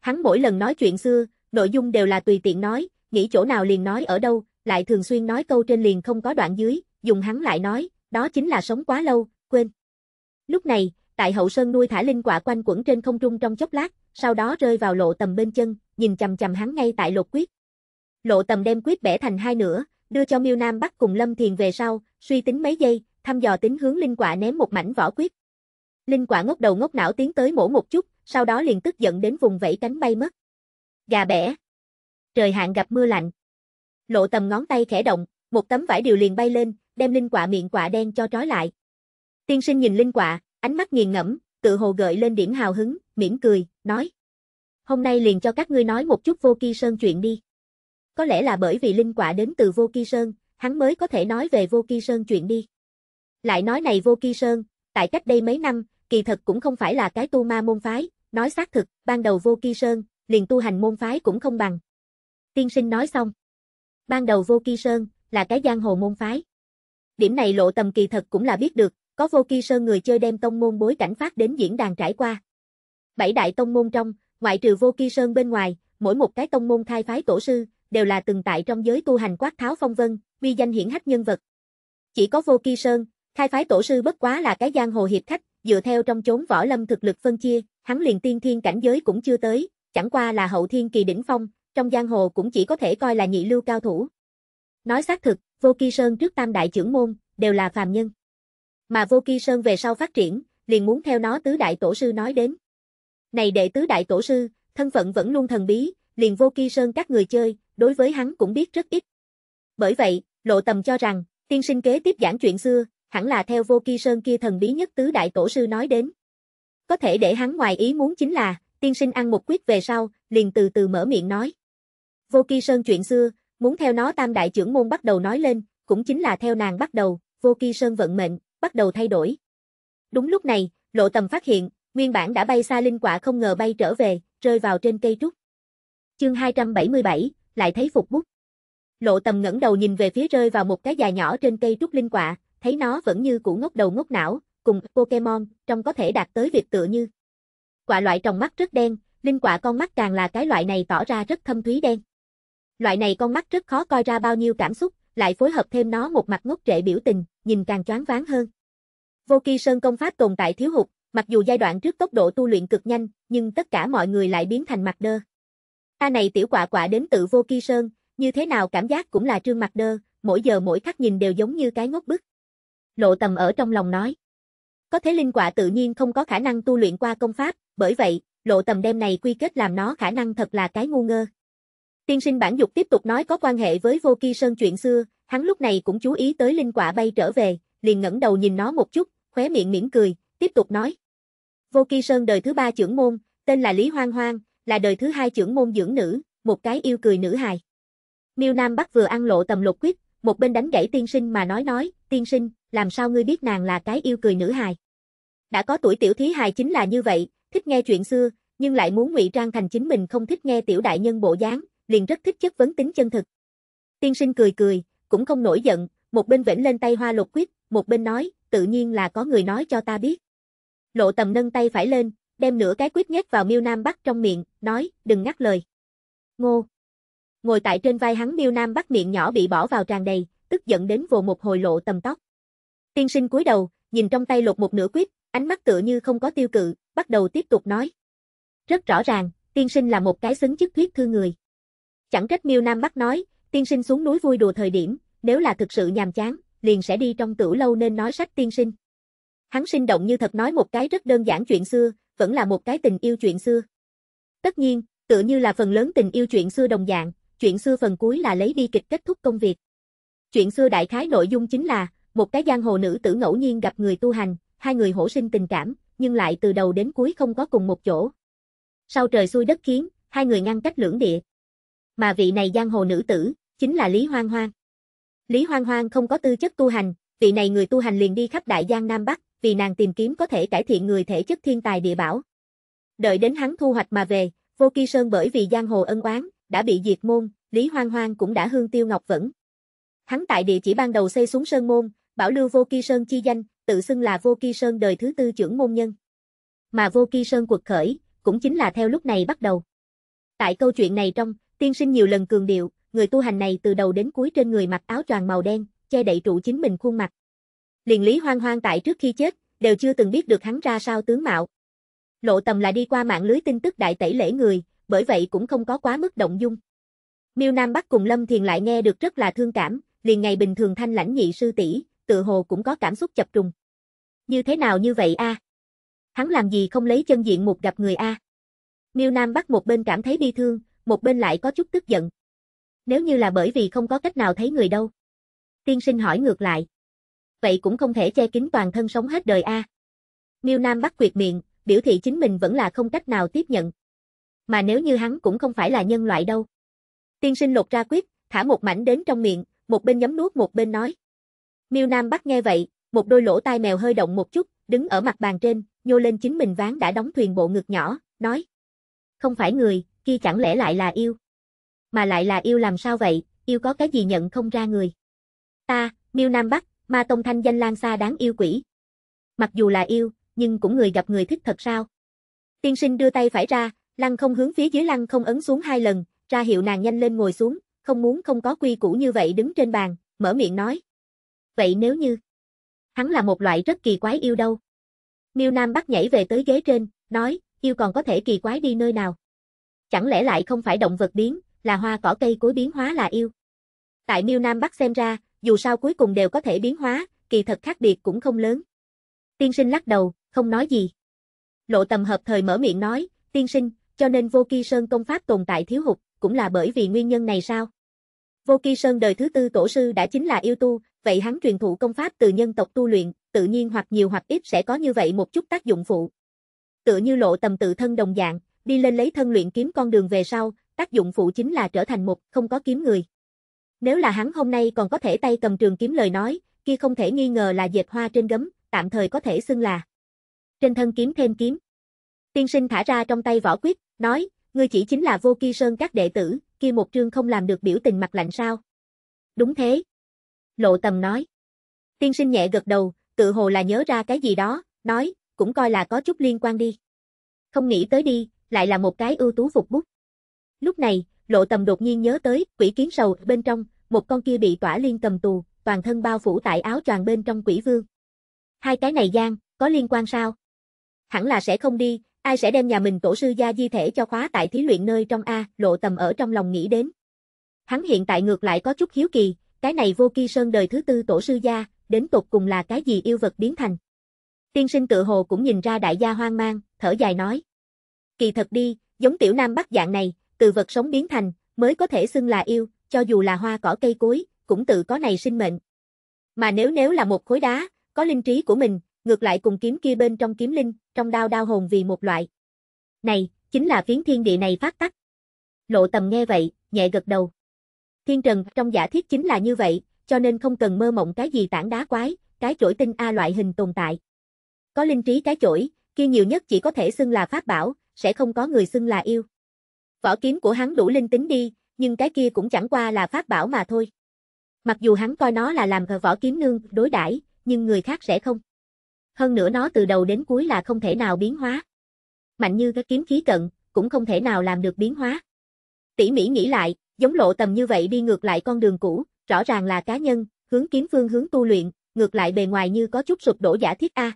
Hắn mỗi lần nói chuyện xưa, nội dung đều là tùy tiện nói, nghĩ chỗ nào liền nói ở đâu, lại thường xuyên nói câu trên liền không có đoạn dưới, dùng hắn lại nói, đó chính là sống quá lâu, quên. Lúc này, tại hậu sơn nuôi thả linh quả quanh quẩn trên không trung trong chốc lát, sau đó rơi vào lộ tầm bên chân, nhìn chầm chầm hắn ngay tại lột quyết. Lộ tầm đem quyết bẻ thành hai nửa, đưa cho miêu Nam bắt cùng Lâm Thiền về sau, suy tính mấy giây, thăm dò tính hướng linh quả ném một mảnh vỏ quyết. Linh quả ngốc đầu ngốc não tiến tới mổ một chút, sau đó liền tức giận đến vùng vẫy cánh bay mất. Gà bẻ. Trời hạn gặp mưa lạnh. Lộ tầm ngón tay khẽ động, một tấm vải điều liền bay lên, đem linh quả miệng quả đen cho trói lại. Tiên sinh nhìn linh quả, ánh mắt nghiền ngẫm, tự hồ gợi lên điểm hào hứng, mỉm cười, nói. Hôm nay liền cho các ngươi nói một chút Vô Ki Sơn chuyện đi. Có lẽ là bởi vì linh quả đến từ Vô Ki Sơn, hắn mới có thể nói về Vô Ki Sơn chuyện đi. Lại nói này Vô Ki Sơn, tại cách đây mấy năm, kỳ thật cũng không phải là cái tu ma môn phái, nói xác thực, ban đầu Vô Ki Sơn, liền tu hành môn phái cũng không bằng. Tiên sinh nói xong. Ban đầu Vô Ki Sơn, là cái giang hồ môn phái. Điểm này lộ tầm kỳ thật cũng là biết được, có vô kỳ sơn người chơi đem tông môn bối cảnh phát đến diễn đàn trải qua. Bảy đại tông môn trong, ngoại trừ vô kỳ sơn bên ngoài, mỗi một cái tông môn khai phái tổ sư, đều là từng tại trong giới tu hành quát tháo phong vân, uy danh hiển hách nhân vật. Chỉ có vô kỳ sơn, khai phái tổ sư bất quá là cái giang hồ hiệp khách, dựa theo trong chốn võ lâm thực lực phân chia, hắn liền tiên thiên cảnh giới cũng chưa tới, chẳng qua là hậu thiên kỳ đỉnh phong, trong giang hồ cũng chỉ có thể coi là nhị lưu cao thủ. Nói xác thực, Vô Kỳ Sơn trước tam đại trưởng môn, đều là phàm nhân mà Vô Ki Sơn về sau phát triển, liền muốn theo nó tứ đại tổ sư nói đến. Này đệ tứ đại tổ sư, thân phận vẫn luôn thần bí, liền Vô Ki Sơn các người chơi, đối với hắn cũng biết rất ít. Bởi vậy, Lộ Tầm cho rằng, tiên sinh kế tiếp giảng chuyện xưa, hẳn là theo Vô Ki Sơn kia thần bí nhất tứ đại tổ sư nói đến. Có thể để hắn ngoài ý muốn chính là, tiên sinh ăn một quyết về sau, liền từ từ mở miệng nói. Vô Ki Sơn chuyện xưa, muốn theo nó tam đại trưởng môn bắt đầu nói lên, cũng chính là theo nàng bắt đầu, Vô Ki Sơn vận mệnh, bắt đầu thay đổi. Đúng lúc này, lộ tầm phát hiện, nguyên bản đã bay xa linh quả không ngờ bay trở về, rơi vào trên cây trúc. Chương 277, lại thấy phục bút. Lộ tầm ngẩng đầu nhìn về phía rơi vào một cái dài nhỏ trên cây trúc linh quả, thấy nó vẫn như củ ngốc đầu ngốc não, cùng Pokemon, trong có thể đạt tới việc tựa như. Quả loại trong mắt rất đen, linh quả con mắt càng là cái loại này tỏ ra rất thâm thúy đen. Loại này con mắt rất khó coi ra bao nhiêu cảm xúc, lại phối hợp thêm nó một mặt ngốc trệ biểu tình, nhìn càng choáng váng hơn. Vô Kỳ Sơn công pháp tồn tại thiếu hụt, mặc dù giai đoạn trước tốc độ tu luyện cực nhanh, nhưng tất cả mọi người lại biến thành mặt đơ. Ta này tiểu quả quả đến tự Vô Kỳ Sơn, như thế nào cảm giác cũng là trương mặt đơ, mỗi giờ mỗi khắc nhìn đều giống như cái ngốc bức. Lộ Tầm ở trong lòng nói. Có thế linh quả tự nhiên không có khả năng tu luyện qua công pháp, bởi vậy, Lộ Tầm đem này quy kết làm nó khả năng thật là cái ngu ngơ. Tiên sinh bản dục tiếp tục nói có quan hệ với Vô Kỳ Sơn chuyện xưa, Hắn lúc này cũng chú ý tới linh quả bay trở về, liền ngẩng đầu nhìn nó một chút, khóe miệng mỉm cười, tiếp tục nói. Vô Kỳ Sơn đời thứ ba trưởng môn, tên là Lý Hoang Hoang, là đời thứ hai trưởng môn dưỡng nữ, một cái yêu cười nữ hài. Miêu Nam Bắc vừa ăn lộ tầm lục quyết, một bên đánh gãy tiên sinh mà nói nói, tiên sinh, làm sao ngươi biết nàng là cái yêu cười nữ hài. Đã có tuổi tiểu thí hài chính là như vậy, thích nghe chuyện xưa, nhưng lại muốn ngụy trang thành chính mình không thích nghe tiểu đại nhân bộ dáng, liền rất thích chất vấn tính chân thực. Tiên sinh cười cười, cũng không nổi giận, một bên vĩnh lên tay hoa lục quyết, một bên nói, tự nhiên là có người nói cho ta biết. Lộ tầm nâng tay phải lên, đem nửa cái quyết nhét vào miêu Nam Bắc trong miệng, nói, đừng ngắt lời. Ngô. Ngồi tại trên vai hắn miêu Nam Bắc miệng nhỏ bị bỏ vào tràn đầy, tức giận đến vồ một hồi lộ tầm tóc. Tiên sinh cúi đầu, nhìn trong tay lột một nửa quyết, ánh mắt tựa như không có tiêu cự, bắt đầu tiếp tục nói. Rất rõ ràng, tiên sinh là một cái xứng chức thuyết thư người. Chẳng trách miêu Nam Bắc nói, tiên sinh xuống núi vui đùa thời điểm, nếu là thực sự nhàm chán, liền sẽ đi trong tửu lâu nên nói sách tiên sinh. Hắn sinh động như thật nói một cái rất đơn giản chuyện xưa, vẫn là một cái tình yêu chuyện xưa. Tất nhiên, tựa như là phần lớn tình yêu chuyện xưa đồng dạng, chuyện xưa phần cuối là lấy bi kịch kết thúc công việc. Chuyện xưa đại khái nội dung chính là, một cái giang hồ nữ tử ngẫu nhiên gặp người tu hành, hai người hổ sinh tình cảm, nhưng lại từ đầu đến cuối không có cùng một chỗ. Sau trời xuôi đất khiến, hai người ngăn cách lưỡng địa. Mà vị này giang hồ nữ tử, chính là Lý Hoang Hoang. Lý Hoang Hoang không có tư chất tu hành, vị này người tu hành liền đi khắp Đại Giang Nam Bắc, vì nàng tìm kiếm có thể cải thiện người thể chất thiên tài địa bảo. Đợi đến hắn thu hoạch mà về, Vô Ki Sơn bởi vì giang hồ ân oán, đã bị diệt môn, Lý Hoang Hoang cũng đã hương tiêu ngọc vẫn. Hắn tại địa chỉ ban đầu xây xuống Sơn Môn, bảo lưu Vô Ki Sơn chi danh, tự xưng là Vô Ki Sơn đời thứ tư trưởng môn nhân. Mà Vô Ki Sơn cuộc khởi, cũng chính là theo lúc này bắt đầu. Tại câu chuyện này trong, tiên sinh nhiều lần cường điệu, người tu hành này từ đầu đến cuối trên người mặc áo choàng màu đen, che đậy trụ chính mình khuôn mặt. Liền Lý Hoang Hoang tại trước khi chết, đều chưa từng biết được hắn ra sao tướng mạo. Lộ Tầm là đi qua mạng lưới tin tức đại tẩy lễ người, bởi vậy cũng không có quá mức động dung. Miêu Nam Bắc cùng Lâm Thiền lại nghe được rất là thương cảm, liền ngày bình thường thanh lãnh nhị sư tỷ, tự hồ cũng có cảm xúc chập trùng. Như thế nào như vậy a? Hắn làm gì không lấy chân diện một gặp người a? Miêu Nam Bắc một bên cảm thấy bi thương, một bên lại có chút tức giận. Nếu như là bởi vì không có cách nào thấy người đâu. Tiên sinh hỏi ngược lại. Vậy cũng không thể che kín toàn thân sống hết đời a. Miêu Nam bắt quyệt miệng, biểu thị chính mình vẫn là không cách nào tiếp nhận. Mà nếu như hắn cũng không phải là nhân loại đâu. Tiên sinh lột ra quyết, thả một mảnh đến trong miệng, một bên nhấm nuốt một bên nói. Miêu Nam bắt nghe vậy, một đôi lỗ tai mèo hơi động một chút, đứng ở mặt bàn trên, nhô lên chính mình ván đã đóng thuyền bộ ngực nhỏ, nói. Không phải người, kia chẳng lẽ lại là yêu mà lại là yêu làm sao vậy, yêu có cái gì nhận không ra người. Ta, miêu Nam Bắc, ma tông thanh danh Lang xa đáng yêu quỷ. Mặc dù là yêu, nhưng cũng người gặp người thích thật sao. Tiên sinh đưa tay phải ra, lăng không hướng phía dưới lăng không ấn xuống hai lần, ra hiệu nàng nhanh lên ngồi xuống, không muốn không có quy củ như vậy đứng trên bàn, mở miệng nói. Vậy nếu như, hắn là một loại rất kỳ quái yêu đâu. Miêu Nam Bắc nhảy về tới ghế trên, nói, yêu còn có thể kỳ quái đi nơi nào. Chẳng lẽ lại không phải động vật biến, là hoa cỏ cây cối biến hóa là yêu. Tại Miêu Nam Bắc xem ra, dù sao cuối cùng đều có thể biến hóa, kỳ thật khác biệt cũng không lớn. Tiên sinh lắc đầu, không nói gì. Lộ tầm hợp thời mở miệng nói, tiên sinh, cho nên vô kỳ sơn công pháp tồn tại thiếu hụt, cũng là bởi vì nguyên nhân này sao? Vô kỳ sơn đời thứ tư tổ sư đã chính là yêu tu, vậy hắn truyền thụ công pháp từ nhân tộc tu luyện, tự nhiên hoặc nhiều hoặc ít sẽ có như vậy một chút tác dụng phụ. Tựa như lộ tầm tự thân đồng dạng, đi lên lấy thân luyện kiếm con đường về sau, tác dụng phụ chính là trở thành một không có kiếm người. Nếu là hắn hôm nay còn có thể tay cầm trường kiếm lời nói, kia không thể nghi ngờ là dệt hoa trên gấm, tạm thời có thể xưng là trên thân kiếm thêm kiếm. Tiên sinh thả ra trong tay võ quyết, nói, ngươi chỉ chính là vô kỳ sơn các đệ tử, kia một trương không làm được biểu tình mặt lạnh sao. Đúng thế. Lộ tầm nói. Tiên sinh nhẹ gật đầu, tự hồ là nhớ ra cái gì đó, nói, cũng coi là có chút liên quan đi. Không nghĩ tới đi, lại là một cái ưu tú phục bút. Lúc này, lộ tầm đột nhiên nhớ tới, quỷ kiến sầu, bên trong, một con kia bị tỏa liên cầm tù, toàn thân bao phủ tại áo choàng bên trong quỷ vương. Hai cái này gian, có liên quan sao? Hẳn là sẽ không đi, ai sẽ đem nhà mình tổ sư gia di thể cho khóa tại thí luyện nơi trong A, lộ tầm ở trong lòng nghĩ đến. Hắn hiện tại ngược lại có chút hiếu kỳ, cái này vô kỳ sơn đời thứ tư tổ sư gia, đến tục cùng là cái gì yêu vật biến thành. Tiên sinh tự hồ cũng nhìn ra đại gia hoang mang, thở dài nói. Kỳ thật đi, giống tiểu nam bắc dạng này, từ vật sống biến thành, mới có thể xưng là yêu, cho dù là hoa cỏ cây cối, cũng tự có này sinh mệnh. Mà nếu nếu là một khối đá, có linh trí của mình, ngược lại cùng kiếm kia bên trong kiếm linh, trong đao đao hồn vì một loại. Này, chính là phiến thiên địa này phát tắc. Lộ tầm nghe vậy, nhẹ gật đầu. Thiên trần trong giả thiết chính là như vậy, cho nên không cần mơ mộng cái gì tảng đá quái, cái chổi tinh A loại hình tồn tại. Có linh trí cái chổi, kia nhiều nhất chỉ có thể xưng là pháp bảo, sẽ không có người xưng là yêu. Võ kiếm của hắn đủ linh tính đi, nhưng cái kia cũng chẳng qua là pháp bảo mà thôi. Mặc dù hắn coi nó là làm võ kiếm nương đối đãi, nhưng người khác sẽ không. Hơn nữa nó từ đầu đến cuối là không thể nào biến hóa. Mạnh như cái kiếm khí cận, cũng không thể nào làm được biến hóa. Tỷ Mỹ nghĩ lại, giống lộ tầm như vậy đi ngược lại con đường cũ, rõ ràng là cá nhân, hướng kiếm phương hướng tu luyện, ngược lại bề ngoài như có chút sụp đổ giả thiết A.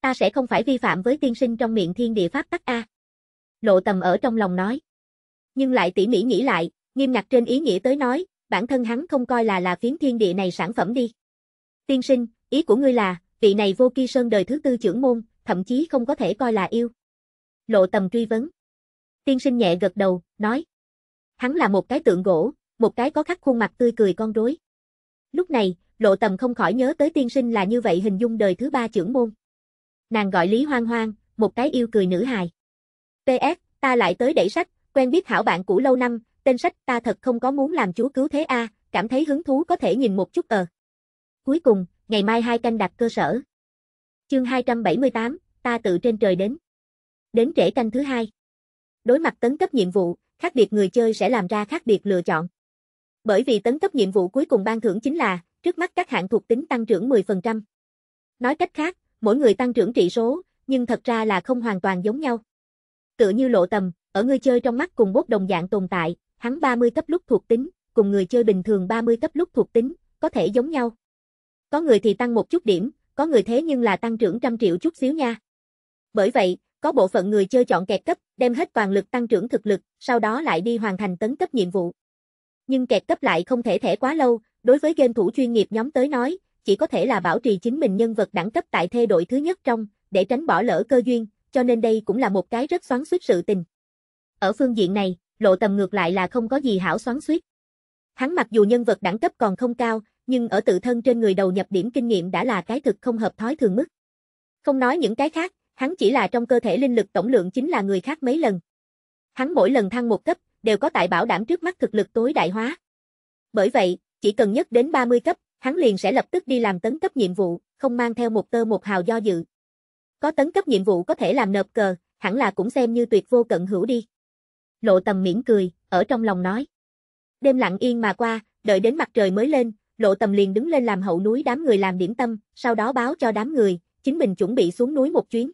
Ta sẽ không phải vi phạm với tiên sinh trong miệng thiên địa pháp tắc A. Lộ tầm ở trong lòng nói nhưng lại tỉ mỉ nghĩ lại, nghiêm ngặt trên ý nghĩa tới nói, bản thân hắn không coi là là phiến thiên địa này sản phẩm đi. Tiên sinh, ý của ngươi là, vị này vô kỳ sơn đời thứ tư trưởng môn, thậm chí không có thể coi là yêu. Lộ tầm truy vấn. Tiên sinh nhẹ gật đầu, nói. Hắn là một cái tượng gỗ, một cái có khắc khuôn mặt tươi cười con rối. Lúc này, lộ tầm không khỏi nhớ tới tiên sinh là như vậy hình dung đời thứ ba trưởng môn. Nàng gọi Lý Hoang Hoang, một cái yêu cười nữ hài. PS, ta lại tới đẩy sách, Quen biết hảo bạn cũ lâu năm, tên sách ta thật không có muốn làm chúa cứu thế a, cảm thấy hứng thú có thể nhìn một chút ờ. Cuối cùng, ngày mai hai canh đặt cơ sở. Chương 278, ta tự trên trời đến. Đến trễ canh thứ hai. Đối mặt tấn cấp nhiệm vụ, khác biệt người chơi sẽ làm ra khác biệt lựa chọn. Bởi vì tấn cấp nhiệm vụ cuối cùng ban thưởng chính là, trước mắt các hạng thuộc tính tăng trưởng 10%. Nói cách khác, mỗi người tăng trưởng trị số, nhưng thật ra là không hoàn toàn giống nhau. Tựa như lộ tầm, ở người chơi trong mắt cùng bốt đồng dạng tồn tại, hắn 30 cấp lúc thuộc tính, cùng người chơi bình thường 30 cấp lúc thuộc tính, có thể giống nhau. Có người thì tăng một chút điểm, có người thế nhưng là tăng trưởng trăm triệu chút xíu nha. Bởi vậy, có bộ phận người chơi chọn kẹt cấp, đem hết toàn lực tăng trưởng thực lực, sau đó lại đi hoàn thành tấn cấp nhiệm vụ. Nhưng kẹt cấp lại không thể thể quá lâu, đối với game thủ chuyên nghiệp nhóm tới nói, chỉ có thể là bảo trì chính mình nhân vật đẳng cấp tại thê đội thứ nhất trong, để tránh bỏ lỡ cơ duyên, cho nên đây cũng là một cái rất xoắn xuýt sự tình. Ở phương diện này, lộ tầm ngược lại là không có gì hảo xoắn xuýt. Hắn mặc dù nhân vật đẳng cấp còn không cao, nhưng ở tự thân trên người đầu nhập điểm kinh nghiệm đã là cái thực không hợp thói thường mức. Không nói những cái khác, hắn chỉ là trong cơ thể linh lực tổng lượng chính là người khác mấy lần. Hắn mỗi lần thăng một cấp, đều có tại bảo đảm trước mắt thực lực tối đại hóa. Bởi vậy, chỉ cần nhất đến 30 cấp, hắn liền sẽ lập tức đi làm tấn cấp nhiệm vụ, không mang theo một tơ một hào do dự. Có tấn cấp nhiệm vụ có thể làm nộp cờ, hẳn là cũng xem như tuyệt vô cận hữu đi lộ tầm miễn cười, ở trong lòng nói. Đêm lặng yên mà qua, đợi đến mặt trời mới lên, lộ tầm liền đứng lên làm hậu núi đám người làm điểm tâm, sau đó báo cho đám người, chính mình chuẩn bị xuống núi một chuyến.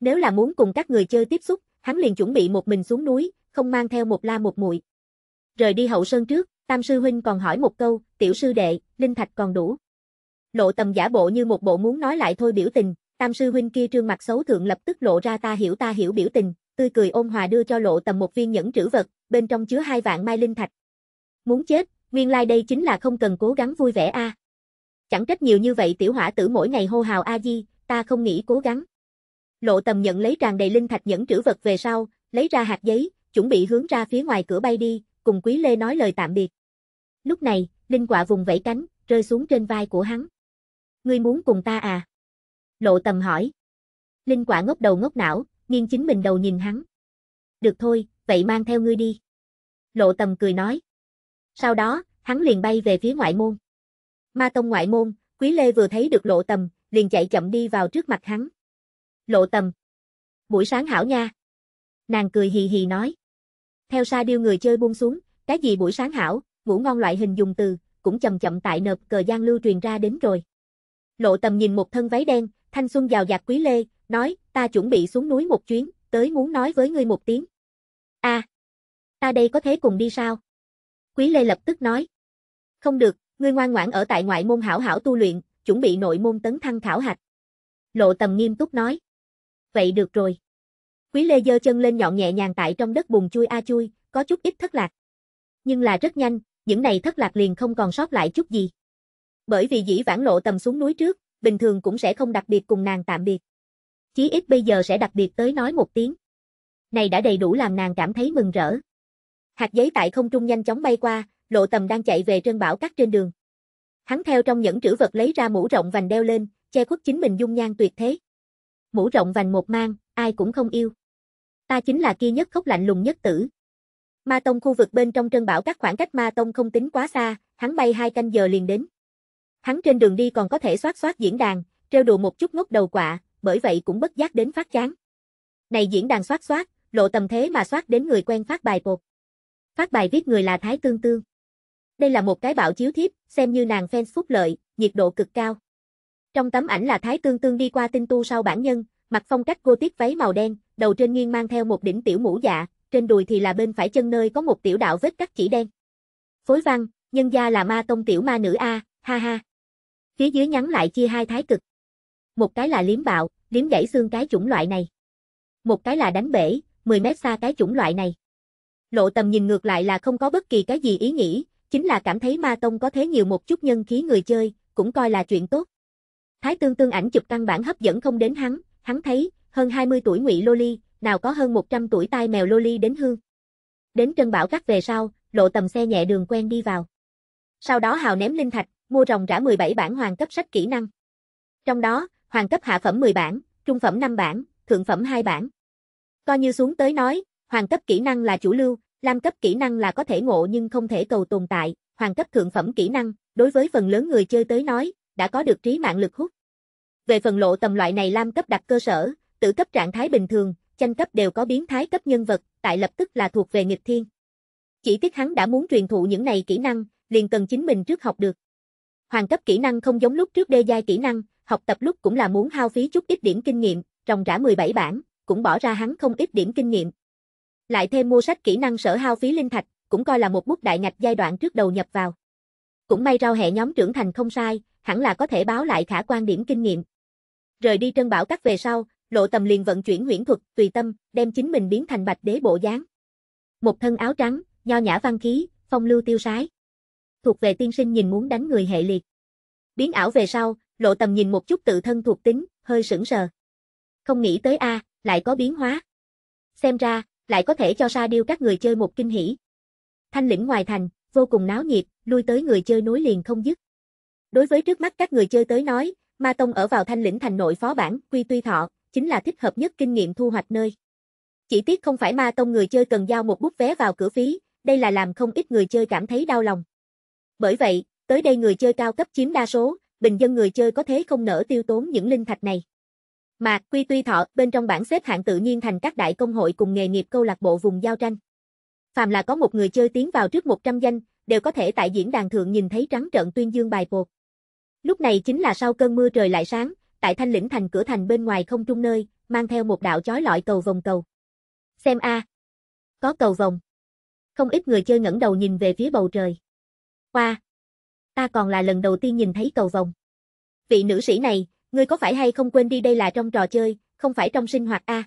Nếu là muốn cùng các người chơi tiếp xúc, hắn liền chuẩn bị một mình xuống núi, không mang theo một la một muội. Rời đi hậu sơn trước, Tam sư huynh còn hỏi một câu, tiểu sư đệ, linh thạch còn đủ. Lộ tầm giả bộ như một bộ muốn nói lại thôi biểu tình, tam sư huynh kia trương mặt xấu thượng lập tức lộ ra ta hiểu ta hiểu biểu tình, tươi cười ôn hòa đưa cho lộ tầm một viên nhẫn trữ vật, bên trong chứa hai vạn mai linh thạch. Muốn chết, nguyên lai like đây chính là không cần cố gắng vui vẻ a. À. Chẳng trách nhiều như vậy tiểu hỏa tử mỗi ngày hô hào a di, ta không nghĩ cố gắng. Lộ tầm nhận lấy tràn đầy linh thạch nhẫn trữ vật về sau, lấy ra hạt giấy, chuẩn bị hướng ra phía ngoài cửa bay đi, cùng Quý Lê nói lời tạm biệt. Lúc này, linh quả vùng vẫy cánh, rơi xuống trên vai của hắn. Ngươi muốn cùng ta à? Lộ tầm hỏi. Linh quả ngốc đầu ngốc não, nghiêng chính mình đầu nhìn hắn. Được thôi, vậy mang theo ngươi đi. Lộ tầm cười nói. Sau đó, hắn liền bay về phía ngoại môn. Ma tông ngoại môn, Quý Lê vừa thấy được lộ tầm, liền chạy chậm đi vào trước mặt hắn. Lộ tầm. Buổi sáng hảo nha. Nàng cười hì hì nói. Theo sa điêu người chơi buông xuống, cái gì buổi sáng hảo, ngủ ngon loại hình dùng từ, cũng chậm chậm tại nợp cờ gian lưu truyền ra đến rồi. Lộ tầm nhìn một thân váy đen, thanh xuân giàu giạt quý lê, nói, ta chuẩn bị xuống núi một chuyến, tới muốn nói với ngươi một tiếng. a à, ta đây có thể cùng đi sao? Quý Lê lập tức nói. Không được, ngươi ngoan ngoãn ở tại ngoại môn hảo hảo tu luyện, chuẩn bị nội môn tấn thăng khảo hạch. Lộ tầm nghiêm túc nói. Vậy được rồi. Quý Lê giơ chân lên nhọn nhẹ nhàng tại trong đất bùn chui a chui, có chút ít thất lạc. Nhưng là rất nhanh, những này thất lạc liền không còn sót lại chút gì. Bởi vì dĩ vãng lộ tầm xuống núi trước, bình thường cũng sẽ không đặc biệt cùng nàng tạm biệt chí ít bây giờ sẽ đặc biệt tới nói một tiếng. Này đã đầy đủ làm nàng cảm thấy mừng rỡ. Hạt giấy tại không trung nhanh chóng bay qua, lộ tầm đang chạy về trân bảo cát trên đường. Hắn theo trong những trữ vật lấy ra mũ rộng vành đeo lên, che khuất chính mình dung nhan tuyệt thế. Mũ rộng vành một mang, ai cũng không yêu. Ta chính là kia nhất khốc lạnh lùng nhất tử. Ma Tông khu vực bên trong trân bảo các khoảng cách Ma Tông không tính quá xa, hắn bay hai canh giờ liền đến. Hắn trên đường đi còn có thể soát soát diễn đàn, trêu đùa một chút ngốc đầu quạ, bởi vậy cũng bất giác đến phát chán. Này diễn đàn soát soát, lộ tầm thế mà soát đến người quen phát bài bột. Phát bài viết người là Thái Tương Tương. Đây là một cái bạo chiếu thiếp, xem như nàng fan phúc lợi, nhiệt độ cực cao. Trong tấm ảnh là Thái Tương Tương đi qua tinh tu sau bản nhân, mặc phong cách tiết váy màu đen, đầu trên nghiêng mang theo một đỉnh tiểu mũ dạ, trên đùi thì là bên phải chân nơi có một tiểu đạo vết cắt chỉ đen. Phối văn, nhân gia là ma tông tiểu ma nữ A, ha ha. Phía dưới nhắn lại chia hai thái cực. Một cái là liếm bạo, liếm gãy xương cái chủng loại này. Một cái là đánh bể, 10 mét xa cái chủng loại này. Lộ tầm nhìn ngược lại là không có bất kỳ cái gì ý nghĩ, chính là cảm thấy ma tông có thế nhiều một chút nhân khí người chơi, cũng coi là chuyện tốt. Thái tương tương ảnh chụp căn bản hấp dẫn không đến hắn, hắn thấy, hơn 20 tuổi ngụy Loli, nào có hơn 100 tuổi tai mèo Loli đến hương. Đến Trân Bảo Cắt về sau, lộ tầm xe nhẹ đường quen đi vào. Sau đó hào ném linh thạch, mua rồng rã 17 bản hoàng cấp sách kỹ năng. Trong đó, hoàng cấp hạ phẩm 10 bản, trung phẩm 5 bản, thượng phẩm 2 bản. Coi như xuống tới nói, hoàng cấp kỹ năng là chủ lưu, lam cấp kỹ năng là có thể ngộ nhưng không thể cầu tồn tại, hoàng cấp thượng phẩm kỹ năng, đối với phần lớn người chơi tới nói, đã có được trí mạng lực hút. Về phần lộ tầm loại này lam cấp đặt cơ sở, tử cấp trạng thái bình thường, tranh cấp đều có biến thái cấp nhân vật, tại lập tức là thuộc về nghịch thiên. Chỉ tiếc hắn đã muốn truyền thụ những này kỹ năng, liền cần chính mình trước học được. Hoàng cấp kỹ năng không giống lúc trước đê giai kỹ năng, học tập lúc cũng là muốn hao phí chút ít điểm kinh nghiệm, ròng rã 17 bản, cũng bỏ ra hắn không ít điểm kinh nghiệm. Lại thêm mua sách kỹ năng sở hao phí linh thạch, cũng coi là một bút đại ngạch giai đoạn trước đầu nhập vào. Cũng may rau hẹ nhóm trưởng thành không sai, hẳn là có thể báo lại khả quan điểm kinh nghiệm. Rời đi trân bảo các về sau, lộ tầm liền vận chuyển huyễn thuật, tùy tâm, đem chính mình biến thành bạch đế bộ dáng. Một thân áo trắng, nho nhã văn khí, phong lưu tiêu sái. Thuộc về tiên sinh nhìn muốn đánh người hệ liệt. Biến ảo về sau, lộ tầm nhìn một chút tự thân thuộc tính, hơi sững sờ. Không nghĩ tới a, lại có biến hóa. Xem ra, lại có thể cho Sa Điêu các người chơi một kinh hỉ. Thanh lĩnh ngoài thành, vô cùng náo nhiệt, lui tới người chơi nối liền không dứt. Đối với trước mắt các người chơi tới nói, Ma Tông ở vào Thanh lĩnh thành nội phó bản, quy tuy thọ, chính là thích hợp nhất kinh nghiệm thu hoạch nơi. Chỉ tiếc không phải Ma Tông người chơi cần giao một bút vé vào cửa phí, đây là làm không ít người chơi cảm thấy đau lòng. Bởi vậy, tới đây người chơi cao cấp chiếm đa số, bình dân người chơi có thế không nỡ tiêu tốn những linh thạch này. mà Quy Tuy Thọ, bên trong bảng xếp hạng tự nhiên thành các đại công hội cùng nghề nghiệp câu lạc bộ vùng giao tranh. Phàm là có một người chơi tiến vào trước 100 danh, đều có thể tại diễn đàn thượng nhìn thấy trắng trợn tuyên dương bài bột. Lúc này chính là sau cơn mưa trời lại sáng, tại Thanh Lĩnh thành cửa thành bên ngoài không trung nơi, mang theo một đạo chói lọi cầu vòng cầu. Xem a, có cầu vòng. Không ít người chơi ngẩng đầu nhìn về phía bầu trời. qua wow ta còn là lần đầu tiên nhìn thấy cầu vồng. Vị nữ sĩ này, ngươi có phải hay không quên đi đây là trong trò chơi, không phải trong sinh hoạt a. À?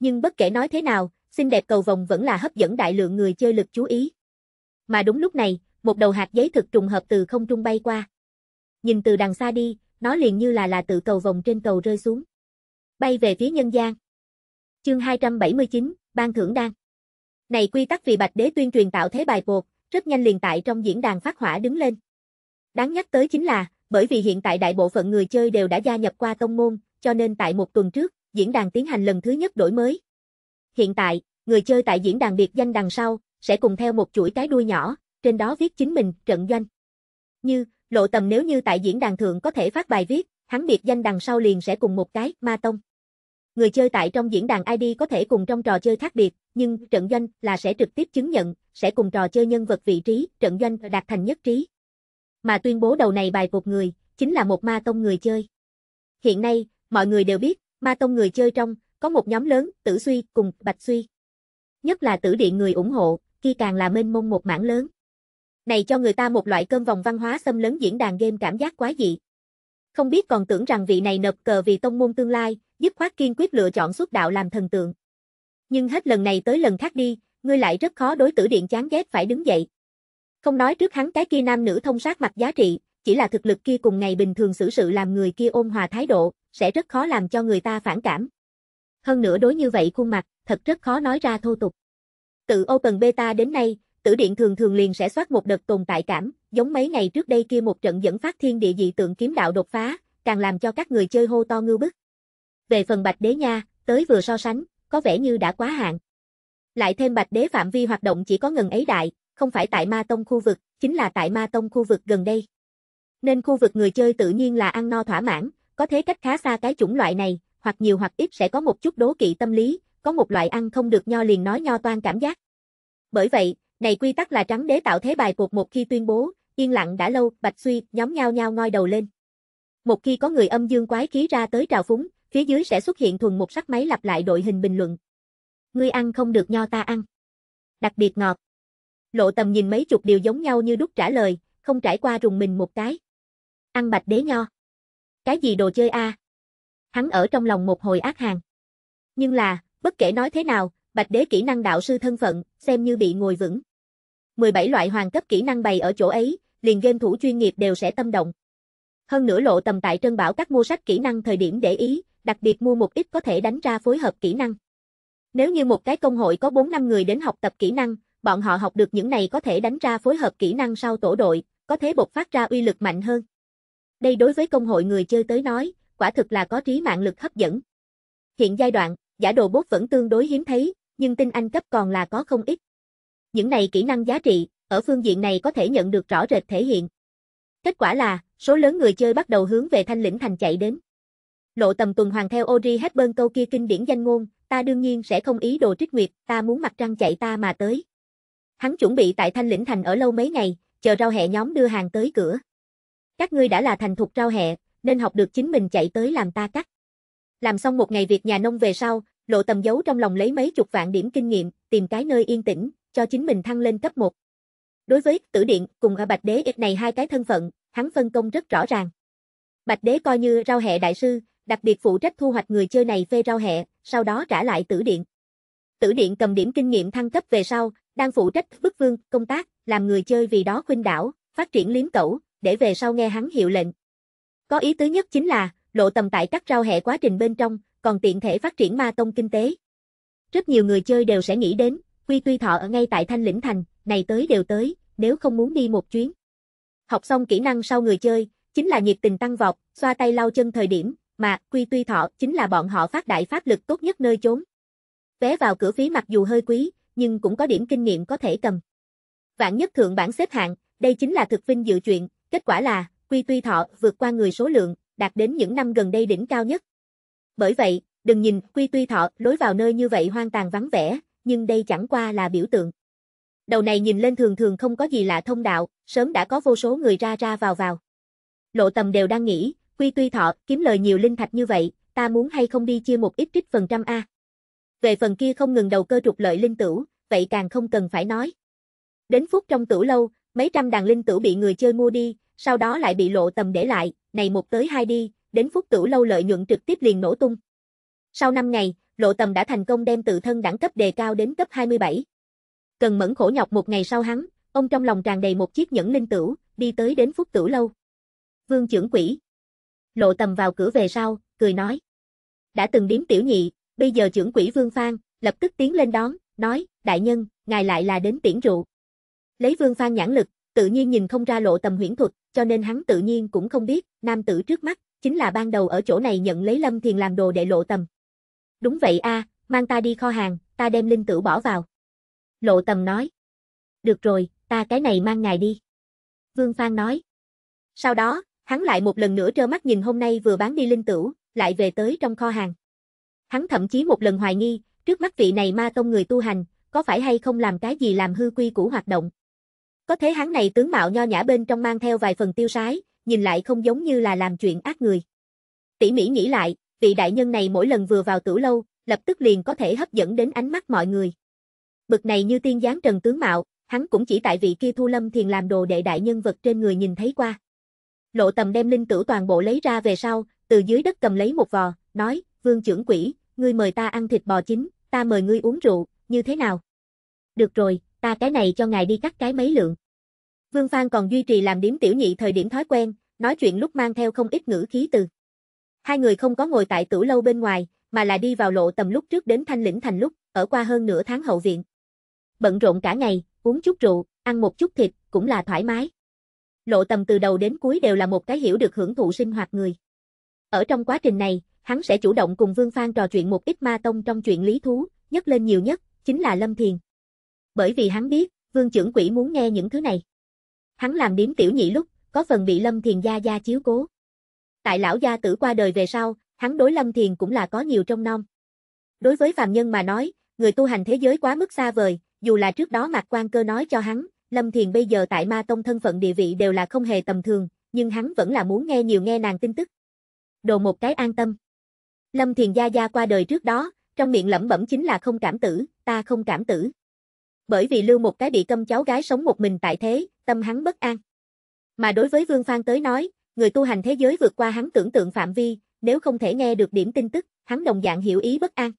Nhưng bất kể nói thế nào, xinh đẹp cầu vồng vẫn là hấp dẫn đại lượng người chơi lực chú ý. Mà đúng lúc này, một đầu hạt giấy thực trùng hợp từ không trung bay qua. Nhìn từ đằng xa đi, nó liền như là là tự cầu vồng trên cầu rơi xuống. Bay về phía nhân gian. Chương 279, ban thưởng đan. Này quy tắc vì Bạch Đế tuyên truyền tạo thế bài bột, rất nhanh liền tại trong diễn đàn phát hỏa đứng lên. Đáng nhắc tới chính là, bởi vì hiện tại đại bộ phận người chơi đều đã gia nhập qua tông môn, cho nên tại một tuần trước, diễn đàn tiến hành lần thứ nhất đổi mới. Hiện tại, người chơi tại diễn đàn biệt danh đằng sau, sẽ cùng theo một chuỗi cái đuôi nhỏ, trên đó viết chính mình, trận doanh. Như, lộ tầm nếu như tại diễn đàn thượng có thể phát bài viết, hắn biệt danh đằng sau liền sẽ cùng một cái, ma tông. Người chơi tại trong diễn đàn ID có thể cùng trong trò chơi khác biệt, nhưng trận doanh là sẽ trực tiếp chứng nhận, sẽ cùng trò chơi nhân vật vị trí, trận doanh đạt thành nhất trí mà tuyên bố đầu này bài cột người, chính là một ma tông người chơi. Hiện nay, mọi người đều biết, ma tông người chơi trong, có một nhóm lớn, tử suy cùng bạch suy. Nhất là tử điện người ủng hộ, khi càng là mênh mông một mảng lớn. Này cho người ta một loại cơm vòng văn hóa xâm lớn diễn đàn game cảm giác quá dị. Không biết còn tưởng rằng vị này nập cờ vì tông môn tương lai, dứt khoát kiên quyết lựa chọn xuất đạo làm thần tượng. Nhưng hết lần này tới lần khác đi, ngươi lại rất khó đối tử điện chán ghét phải đứng dậy. Không nói trước hắn cái kia nam nữ thông sát mặt giá trị, chỉ là thực lực kia cùng ngày bình thường xử sự làm người kia ôn hòa thái độ, sẽ rất khó làm cho người ta phản cảm. Hơn nữa đối như vậy khuôn mặt, thật rất khó nói ra thô tục. Từ Open Beta đến nay, tử điện thường thường liền sẽ soát một đợt tồn tại cảm, giống mấy ngày trước đây kia một trận dẫn phát thiên địa dị tượng kiếm đạo đột phá, càng làm cho các người chơi hô to ngưu bức. Về phần Bạch Đế Nha, tới vừa so sánh, có vẻ như đã quá hạn. Lại thêm Bạch Đế phạm vi hoạt động chỉ có ngần ấy đại, không phải tại Ma Tông khu vực, chính là tại Ma Tông khu vực gần đây. Nên khu vực người chơi tự nhiên là ăn no thỏa mãn, có thế cách khá xa cái chủng loại này, hoặc nhiều hoặc ít sẽ có một chút đố kỵ tâm lý, có một loại ăn không được nho liền nói nho toan cảm giác. Bởi vậy, này quy tắc là trắng đế tạo thế bài cuộc một khi tuyên bố, yên lặng đã lâu, Bạch Suy, nhóm nhao nhao ngoi đầu lên. Một khi có người âm dương quái khí ra tới trào phúng, phía dưới sẽ xuất hiện thuần một sắc máy lặp lại đội hình bình luận. Ngươi ăn không được nho ta ăn. Đặc biệt ngọt lộ tầm nhìn mấy chục điều giống nhau như đúc trả lời, không trải qua rùng mình một cái. Ăn bạch đế nho. Cái gì đồ chơi a? À? Hắn ở trong lòng một hồi ác hàng. Nhưng là, bất kể nói thế nào, bạch đế kỹ năng đạo sư thân phận, xem như bị ngồi vững. 17 loại hoàng cấp kỹ năng bày ở chỗ ấy, liền game thủ chuyên nghiệp đều sẽ tâm động. Hơn nữa lộ tầm tại trân bảo các mua sách kỹ năng thời điểm để ý, đặc biệt mua một ít có thể đánh ra phối hợp kỹ năng. Nếu như một cái công hội có 4 năm người đến học tập kỹ năng, bọn họ học được những này có thể đánh ra phối hợp kỹ năng sau tổ đội, có thế bộc phát ra uy lực mạnh hơn. Đây đối với công hội người chơi tới nói, quả thực là có trí mạng lực hấp dẫn. Hiện giai đoạn, giả đồ bốt vẫn tương đối hiếm thấy, nhưng tinh anh cấp còn là có không ít. Những này kỹ năng giá trị, ở phương diện này có thể nhận được rõ rệt thể hiện. Kết quả là, số lớn người chơi bắt đầu hướng về Thanh Lĩnh Thành chạy đến. Lộ tầm tuần hoàng theo Audrey Hepburn câu kia kinh điển danh ngôn, ta đương nhiên sẽ không ý đồ trích nguyệt, ta muốn mặt trăng chạy ta mà tới. Hắn chuẩn bị tại Thanh Lĩnh Thành ở lâu mấy ngày, chờ rau hẹ nhóm đưa hàng tới cửa. Các ngươi đã là thành thục rau hẹ, nên học được chính mình chạy tới làm ta cắt. Làm xong một ngày việc nhà nông về sau, lộ tầm giấu trong lòng lấy mấy chục vạn điểm kinh nghiệm, tìm cái nơi yên tĩnh, cho chính mình thăng lên cấp 1. Đối với tử điện cùng ở Bạch Đế ít này hai cái thân phận, hắn phân công rất rõ ràng. Bạch Đế coi như rau hẹ đại sư, đặc biệt phụ trách thu hoạch người chơi này phê rau hẹ, sau đó trả lại tử điện. Tử điện cầm điểm kinh nghiệm thăng cấp về sau, đang phụ trách bức vương, công tác, làm người chơi vì đó khuynh đảo, phát triển liếm cẩu, để về sau nghe hắn hiệu lệnh. Có ý tứ nhất chính là, lộ tầm tại các rau hẹ quá trình bên trong, còn tiện thể phát triển ma tông kinh tế. Rất nhiều người chơi đều sẽ nghĩ đến, quy tuy thọ ở ngay tại Thanh Lĩnh Thành, này tới đều tới, nếu không muốn đi một chuyến. Học xong kỹ năng sau người chơi, chính là nhiệt tình tăng vọt, xoa tay lau chân thời điểm, mà quy tuy thọ chính là bọn họ phát đại pháp lực tốt nhất nơi chốn. Vé vào cửa phí mặc dù hơi quý, nhưng cũng có điểm kinh nghiệm có thể cầm. Vạn nhất thượng bảng xếp hạng, đây chính là thực vinh dự chuyện, kết quả là, Quy Tuy Thọ vượt qua người số lượng, đạt đến những năm gần đây đỉnh cao nhất. Bởi vậy, đừng nhìn Quy Tuy Thọ lối vào nơi như vậy hoang tàn vắng vẻ, nhưng đây chẳng qua là biểu tượng. Đầu này nhìn lên thường thường không có gì lạ thông đạo, sớm đã có vô số người ra ra vào vào. Lộ tầm đều đang nghĩ, Quy Tuy Thọ kiếm lời nhiều linh thạch như vậy, ta muốn hay không đi chia một ít trích phần trăm A về phần kia không ngừng đầu cơ trục lợi linh tử vậy càng không cần phải nói. Đến phút trong tửu lâu, mấy trăm đàn linh tử bị người chơi mua đi, sau đó lại bị lộ tầm để lại, này một tới hai đi, đến phút tửu lâu lợi nhuận trực tiếp liền nổ tung. Sau 5 ngày, lộ tầm đã thành công đem tự thân đẳng cấp đề cao đến cấp 27. Cần mẫn khổ nhọc một ngày sau hắn, ông trong lòng tràn đầy một chiếc nhẫn linh tử đi tới đến phút tửu lâu. Vương trưởng quỷ. Lộ tầm vào cửa về sau, cười nói. Đã từng điếm tiểu nhị, bây giờ trưởng quỷ Vương Phan, lập tức tiến lên đón, nói, đại nhân, ngài lại là đến tiễn rượu. Lấy Vương Phan nhãn lực, tự nhiên nhìn không ra lộ tầm huyễn thuật, cho nên hắn tự nhiên cũng không biết, nam tử trước mắt, chính là ban đầu ở chỗ này nhận lấy Lâm Thiền làm đồ để lộ tầm. Đúng vậy a à, mang ta đi kho hàng, ta đem linh tử bỏ vào. Lộ tầm nói. Được rồi, ta cái này mang ngài đi. Vương Phan nói. Sau đó, hắn lại một lần nữa trơ mắt nhìn hôm nay vừa bán đi linh tử, lại về tới trong kho hàng hắn thậm chí một lần hoài nghi, trước mắt vị này ma tông người tu hành, có phải hay không làm cái gì làm hư quy củ hoạt động. Có thế hắn này tướng mạo nho nhã bên trong mang theo vài phần tiêu sái, nhìn lại không giống như là làm chuyện ác người. Tỷ mỹ nghĩ lại, vị đại nhân này mỗi lần vừa vào tử lâu, lập tức liền có thể hấp dẫn đến ánh mắt mọi người. Bực này như tiên giáng trần tướng mạo, hắn cũng chỉ tại vị kia thu lâm thiền làm đồ đệ đại nhân vật trên người nhìn thấy qua. Lộ tầm đem linh tử toàn bộ lấy ra về sau, từ dưới đất cầm lấy một vò, nói, vương trưởng quỷ, ngươi mời ta ăn thịt bò chín, ta mời ngươi uống rượu, như thế nào? Được rồi, ta cái này cho ngài đi cắt cái mấy lượng. Vương Phan còn duy trì làm điếm tiểu nhị thời điểm thói quen, nói chuyện lúc mang theo không ít ngữ khí từ. Hai người không có ngồi tại tử lâu bên ngoài, mà là đi vào lộ tầm lúc trước đến Thanh Lĩnh Thành lúc, ở qua hơn nửa tháng hậu viện. Bận rộn cả ngày, uống chút rượu, ăn một chút thịt, cũng là thoải mái. Lộ tầm từ đầu đến cuối đều là một cái hiểu được hưởng thụ sinh hoạt người. Ở trong quá trình này, hắn sẽ chủ động cùng Vương Phan trò chuyện một ít ma tông trong chuyện lý thú, nhất lên nhiều nhất, chính là Lâm Thiền. Bởi vì hắn biết, Vương trưởng quỷ muốn nghe những thứ này. Hắn làm điếm tiểu nhị lúc, có phần bị Lâm Thiền gia gia chiếu cố. Tại lão gia tử qua đời về sau, hắn đối Lâm Thiền cũng là có nhiều trong non. Đối với phàm nhân mà nói, người tu hành thế giới quá mức xa vời, dù là trước đó Mạc Quan Cơ nói cho hắn, Lâm Thiền bây giờ tại Ma Tông thân phận địa vị đều là không hề tầm thường, nhưng hắn vẫn là muốn nghe nhiều nghe nàng tin tức. Đồ một cái an tâm. Lâm Thiền Gia Gia qua đời trước đó, trong miệng lẩm bẩm chính là không cảm tử, ta không cảm tử. Bởi vì lưu một cái bị câm cháu gái sống một mình tại thế, tâm hắn bất an. Mà đối với Vương Phan tới nói, người tu hành thế giới vượt qua hắn tưởng tượng phạm vi, nếu không thể nghe được điểm tin tức, hắn đồng dạng hiểu ý bất an.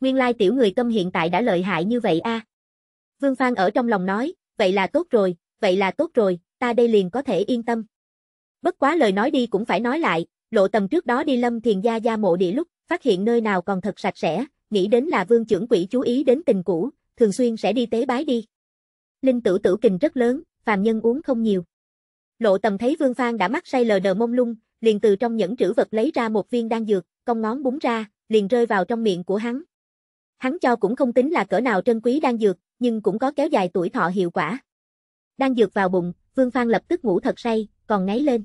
Nguyên lai tiểu người câm hiện tại đã lợi hại như vậy a. Vương Phan ở trong lòng nói, vậy là tốt rồi, vậy là tốt rồi, ta đây liền có thể yên tâm. Bất quá lời nói đi cũng phải nói lại, Lộ tầm trước đó đi lâm thiền gia gia mộ địa lúc, phát hiện nơi nào còn thật sạch sẽ, nghĩ đến là vương trưởng quỷ chú ý đến tình cũ, thường xuyên sẽ đi tế bái đi. Linh tử tử kình rất lớn, phàm nhân uống không nhiều. Lộ tầm thấy vương phan đã mắt say lờ đờ mông lung, liền từ trong những trữ vật lấy ra một viên đan dược, cong ngón búng ra, liền rơi vào trong miệng của hắn. Hắn cho cũng không tính là cỡ nào trân quý đan dược, nhưng cũng có kéo dài tuổi thọ hiệu quả. Đan dược vào bụng, Vương Phan lập tức ngủ thật say, còn ngáy lên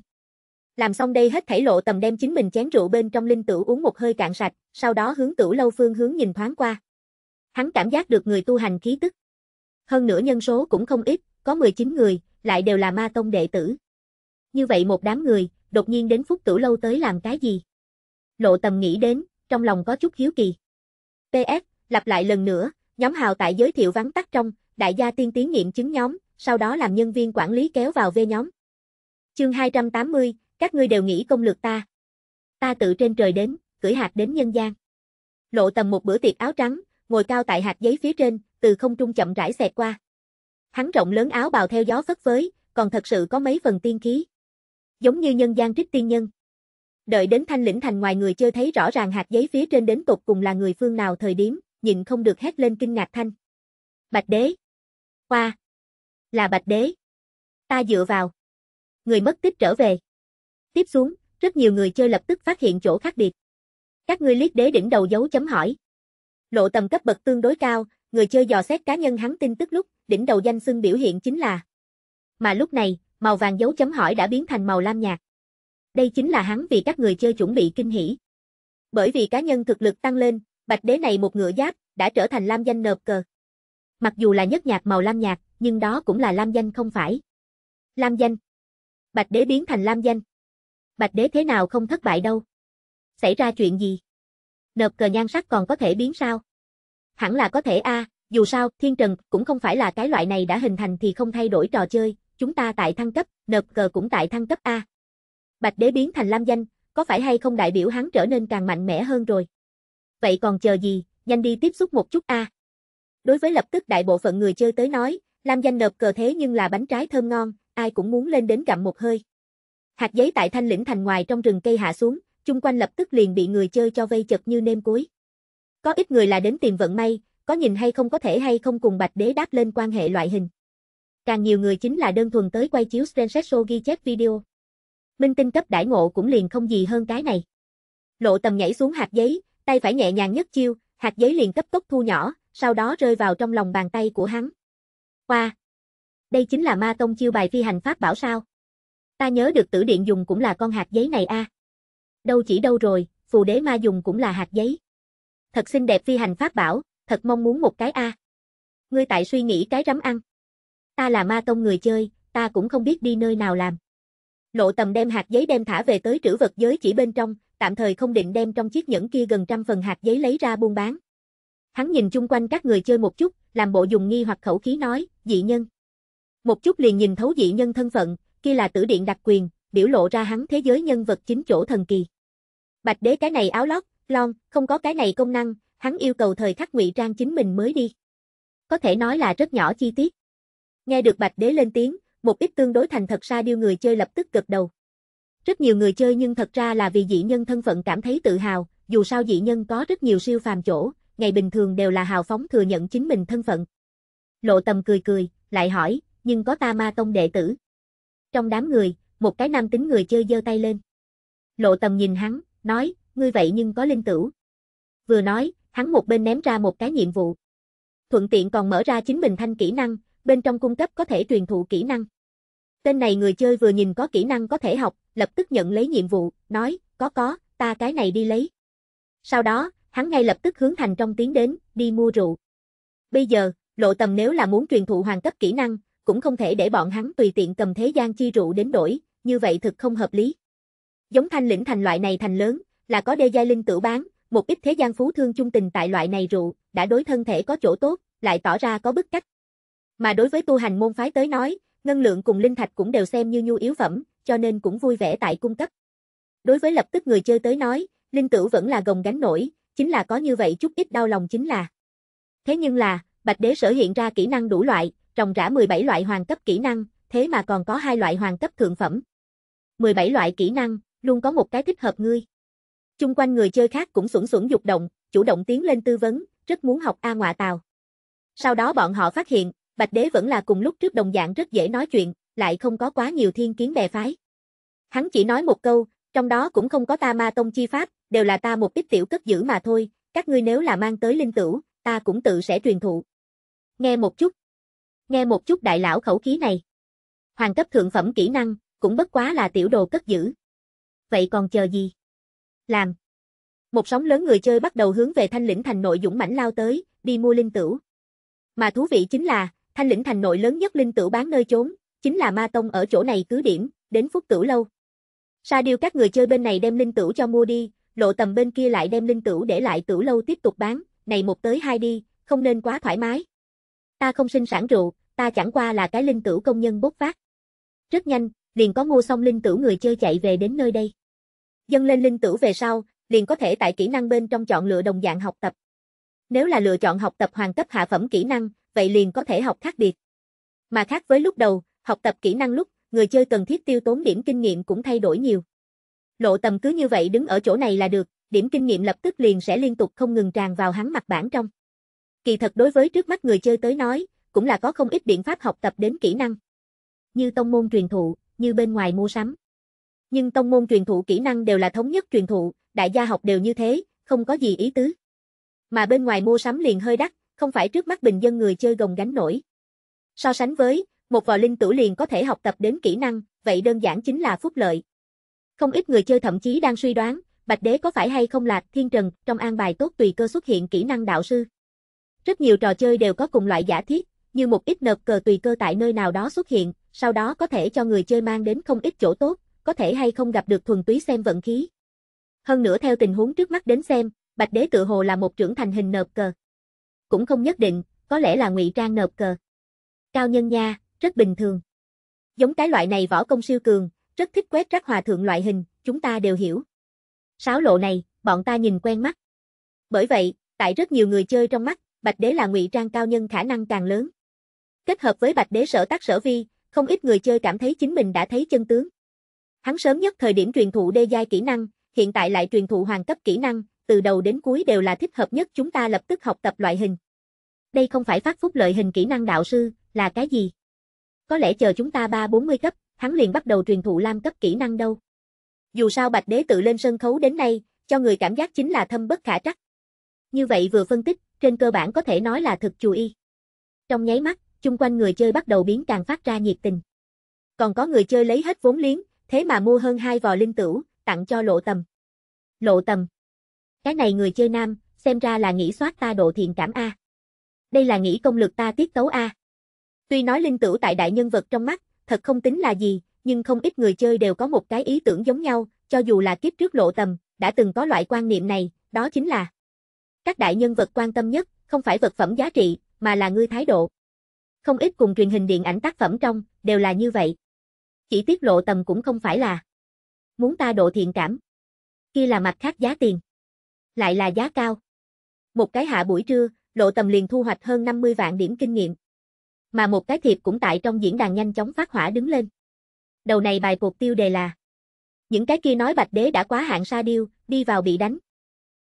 làm xong đây hết thảy lộ tầm đem chính mình chén rượu bên trong linh tử uống một hơi cạn sạch, sau đó hướng tửu lâu phương hướng nhìn thoáng qua. Hắn cảm giác được người tu hành khí tức. Hơn nữa nhân số cũng không ít, có 19 người, lại đều là ma tông đệ tử. Như vậy một đám người, đột nhiên đến phúc tửu lâu tới làm cái gì? Lộ tầm nghĩ đến, trong lòng có chút hiếu kỳ. PS, lặp lại lần nữa, nhóm hào tại giới thiệu vắng tắt trong, đại gia tiên tiến nghiệm chứng nhóm, sau đó làm nhân viên quản lý kéo vào v nhóm. Chương 280, các ngươi đều nghĩ công lược ta. Ta tự trên trời đến, cưỡi hạt đến nhân gian. Lộ tầm một bữa tiệc áo trắng, ngồi cao tại hạt giấy phía trên, từ không trung chậm rãi xẹt qua. Hắn rộng lớn áo bào theo gió phất phới, còn thật sự có mấy phần tiên khí. Giống như nhân gian trích tiên nhân. Đợi đến thanh lĩnh thành ngoài người chưa thấy rõ ràng hạt giấy phía trên đến tục cùng là người phương nào thời điểm, nhịn không được hét lên kinh ngạc thanh. Bạch đế. Hoa. Là bạch đế. Ta dựa vào. Người mất tích trở về. Tiếp xuống, rất nhiều người chơi lập tức phát hiện chỗ khác biệt. Các ngươi liếc đế đỉnh đầu dấu chấm hỏi. Lộ tầm cấp bậc tương đối cao, người chơi dò xét cá nhân hắn tin tức lúc, đỉnh đầu danh xưng biểu hiện chính là. Mà lúc này, màu vàng dấu chấm hỏi đã biến thành màu lam nhạt. Đây chính là hắn vì các người chơi chuẩn bị kinh hỉ. Bởi vì cá nhân thực lực tăng lên, bạch đế này một ngựa giáp, đã trở thành lam danh nộp cờ. Mặc dù là nhất nhạc màu lam nhạt, nhưng đó cũng là lam danh không phải. Lam danh. Bạch đế biến thành lam danh. Bạch Đế thế nào không thất bại đâu. Xảy ra chuyện gì? Nộp cờ nhan sắc còn có thể biến sao? Hẳn là có thể a, à, dù sao, Thiên Trần cũng không phải là cái loại này đã hình thành thì không thay đổi trò chơi, chúng ta tại thăng cấp, nộp cờ cũng tại thăng cấp a. Bạch Đế biến thành Lam Danh, có phải hay không đại biểu hắn trở nên càng mạnh mẽ hơn rồi? Vậy còn chờ gì, nhanh đi tiếp xúc một chút a. À. Đối với lập tức đại bộ phận người chơi tới nói, Lam Danh nộp cờ thế nhưng là bánh trái thơm ngon, ai cũng muốn lên đến gặm một hơi. Hạt giấy tại Thanh Lĩnh thành ngoài trong rừng cây hạ xuống, chung quanh lập tức liền bị người chơi cho vây chật như nêm cuối. Có ít người là đến tìm vận may, có nhìn hay không có thể hay không cùng Bạch Đế đáp lên quan hệ loại hình. Càng nhiều người chính là đơn thuần tới quay chiếu Strange Show ghi chép video. Minh tinh cấp đại ngộ cũng liền không gì hơn cái này. Lộ tầm nhảy xuống hạt giấy, tay phải nhẹ nhàng nhất chiêu, hạt giấy liền cấp tốc thu nhỏ, sau đó rơi vào trong lòng bàn tay của hắn. Hoa! Đây chính là ma tông chiêu bài phi hành pháp bảo sao ta nhớ được tử điện dùng cũng là con hạt giấy này a. À. Đâu chỉ đâu rồi, phù đế ma dùng cũng là hạt giấy. Thật xinh đẹp phi hành pháp bảo, thật mong muốn một cái a. À. Ngươi tại suy nghĩ cái rắm ăn. Ta là ma tông người chơi, ta cũng không biết đi nơi nào làm. Lộ tầm đem hạt giấy đem thả về tới trữ vật giới chỉ bên trong, tạm thời không định đem trong chiếc nhẫn kia gần trăm phần hạt giấy lấy ra buôn bán. Hắn nhìn chung quanh các người chơi một chút, làm bộ dùng nghi hoặc khẩu khí nói, dị nhân. Một chút liền nhìn thấu dị nhân thân phận, kia là tử điện đặc quyền, biểu lộ ra hắn thế giới nhân vật chính chỗ thần kỳ. Bạch đế cái này áo lót, lon, không có cái này công năng, hắn yêu cầu thời khắc ngụy trang chính mình mới đi. Có thể nói là rất nhỏ chi tiết. Nghe được bạch đế lên tiếng, một ít tương đối thành thật ra điêu người chơi lập tức gật đầu. Rất nhiều người chơi nhưng thật ra là vì dị nhân thân phận cảm thấy tự hào, dù sao dị nhân có rất nhiều siêu phàm chỗ, ngày bình thường đều là hào phóng thừa nhận chính mình thân phận. Lộ tầm cười cười, lại hỏi, nhưng có ta ma tông đệ tử. Trong đám người, một cái nam tính người chơi giơ tay lên. Lộ tầm nhìn hắn, nói, ngươi vậy nhưng có linh tửu. Vừa nói, hắn một bên ném ra một cái nhiệm vụ. Thuận tiện còn mở ra chính mình thanh kỹ năng, bên trong cung cấp có thể truyền thụ kỹ năng. Tên này người chơi vừa nhìn có kỹ năng có thể học, lập tức nhận lấy nhiệm vụ, nói, có có, ta cái này đi lấy. Sau đó, hắn ngay lập tức hướng thành trong tiến đến, đi mua rượu. Bây giờ, lộ tầm nếu là muốn truyền thụ hoàng cấp kỹ năng, cũng không thể để bọn hắn tùy tiện cầm thế gian chi rượu đến đổi, như vậy thực không hợp lý. Giống thanh lĩnh thành loại này thành lớn, là có đê giai linh tử bán, một ít thế gian phú thương chung tình tại loại này rượu, đã đối thân thể có chỗ tốt, lại tỏ ra có bức cách. Mà đối với tu hành môn phái tới nói, ngân lượng cùng linh thạch cũng đều xem như nhu yếu phẩm, cho nên cũng vui vẻ tại cung cấp. Đối với lập tức người chơi tới nói, linh tử vẫn là gồng gánh nổi, chính là có như vậy chút ít đau lòng chính là. Thế nhưng là, Bạch Đế sở hiện ra kỹ năng đủ loại, trồng rã 17 loại hoàng cấp kỹ năng, thế mà còn có hai loại hoàng cấp thượng phẩm. 17 loại kỹ năng, luôn có một cái thích hợp ngươi. Chung quanh người chơi khác cũng sủng sủng dục động, chủ động tiến lên tư vấn, rất muốn học A ngoại tàu. Sau đó bọn họ phát hiện, Bạch Đế vẫn là cùng lúc trước đồng dạng rất dễ nói chuyện, lại không có quá nhiều thiên kiến bè phái. Hắn chỉ nói một câu, trong đó cũng không có ta ma tông chi pháp, đều là ta một ít tiểu cất giữ mà thôi, các ngươi nếu là mang tới linh tử, ta cũng tự sẽ truyền thụ. Nghe một chút, Nghe một chút đại lão khẩu khí này. Hoàng cấp thượng phẩm kỹ năng, cũng bất quá là tiểu đồ cất giữ. Vậy còn chờ gì? Làm. Một sóng lớn người chơi bắt đầu hướng về Thanh Lĩnh thành nội dũng mãnh lao tới, đi mua linh tử. Mà thú vị chính là, Thanh Lĩnh thành nội lớn nhất linh tử bán nơi chốn chính là Ma Tông ở chỗ này cứ điểm, đến phút tử lâu. Sa điêu các người chơi bên này đem linh tử cho mua đi, lộ tầm bên kia lại đem linh tử để lại tử lâu tiếp tục bán, này một tới hai đi, không nên quá thoải mái ta không sinh sản rượu, ta chẳng qua là cái linh tử công nhân bốc phát. Rất nhanh, liền có ngô song linh tử người chơi chạy về đến nơi đây. Dâng lên linh tử về sau, liền có thể tại kỹ năng bên trong chọn lựa đồng dạng học tập. Nếu là lựa chọn học tập hoàng cấp hạ phẩm kỹ năng, vậy liền có thể học khác biệt. Mà khác với lúc đầu, học tập kỹ năng lúc, người chơi cần thiết tiêu tốn điểm kinh nghiệm cũng thay đổi nhiều. Lộ tầm cứ như vậy đứng ở chỗ này là được, điểm kinh nghiệm lập tức liền sẽ liên tục không ngừng tràn vào hắn mặt bản trong. Kỳ thật đối với trước mắt người chơi tới nói, cũng là có không ít biện pháp học tập đến kỹ năng. Như tông môn truyền thụ, như bên ngoài mua sắm. Nhưng tông môn truyền thụ kỹ năng đều là thống nhất truyền thụ, đại gia học đều như thế, không có gì ý tứ. Mà bên ngoài mua sắm liền hơi đắt, không phải trước mắt bình dân người chơi gồng gánh nổi. So sánh với, một vò linh tử liền có thể học tập đến kỹ năng, vậy đơn giản chính là phúc lợi. Không ít người chơi thậm chí đang suy đoán, Bạch Đế có phải hay không là Thiên Trần trong an bài tốt tùy cơ xuất hiện kỹ năng đạo sư. Rất nhiều trò chơi đều có cùng loại giả thiết, như một ít nợp cờ tùy cơ tại nơi nào đó xuất hiện, sau đó có thể cho người chơi mang đến không ít chỗ tốt, có thể hay không gặp được thuần túy xem vận khí. Hơn nữa theo tình huống trước mắt đến xem, Bạch Đế tự hồ là một trưởng thành hình nợp cờ. Cũng không nhất định, có lẽ là ngụy trang nợp cờ. Cao nhân nha, rất bình thường. Giống cái loại này võ công siêu cường, rất thích quét rác hòa thượng loại hình, chúng ta đều hiểu. Sáo lộ này, bọn ta nhìn quen mắt. Bởi vậy, tại rất nhiều người chơi trong mắt, Bạch Đế là ngụy trang cao nhân khả năng càng lớn. Kết hợp với Bạch Đế sở tác sở vi, không ít người chơi cảm thấy chính mình đã thấy chân tướng. Hắn sớm nhất thời điểm truyền thụ đê giai kỹ năng, hiện tại lại truyền thụ hoàng cấp kỹ năng, từ đầu đến cuối đều là thích hợp nhất chúng ta lập tức học tập loại hình. Đây không phải phát phúc lợi hình kỹ năng đạo sư, là cái gì? Có lẽ chờ chúng ta 3-40 cấp, hắn liền bắt đầu truyền thụ lam cấp kỹ năng đâu. Dù sao Bạch Đế tự lên sân khấu đến nay, cho người cảm giác chính là thâm bất khả trắc. Như vậy vừa phân tích, trên cơ bản có thể nói là thực chú y. Trong nháy mắt, chung quanh người chơi bắt đầu biến càng phát ra nhiệt tình. Còn có người chơi lấy hết vốn liếng, thế mà mua hơn hai vò linh tử tặng cho lộ tầm. Lộ tầm. Cái này người chơi nam, xem ra là nghĩ soát ta độ thiện cảm A. Đây là nghĩ công lực ta tiết tấu A. Tuy nói linh tử tại đại nhân vật trong mắt, thật không tính là gì, nhưng không ít người chơi đều có một cái ý tưởng giống nhau, cho dù là kiếp trước lộ tầm, đã từng có loại quan niệm này, đó chính là các đại nhân vật quan tâm nhất, không phải vật phẩm giá trị, mà là ngươi thái độ. Không ít cùng truyền hình điện ảnh tác phẩm trong, đều là như vậy. Chỉ tiết lộ tầm cũng không phải là muốn ta độ thiện cảm. Kia là mặt khác giá tiền. Lại là giá cao. Một cái hạ buổi trưa, lộ tầm liền thu hoạch hơn 50 vạn điểm kinh nghiệm. Mà một cái thiệp cũng tại trong diễn đàn nhanh chóng phát hỏa đứng lên. Đầu này bài cuộc tiêu đề là Những cái kia nói bạch đế đã quá hạn sa điêu, đi vào bị đánh.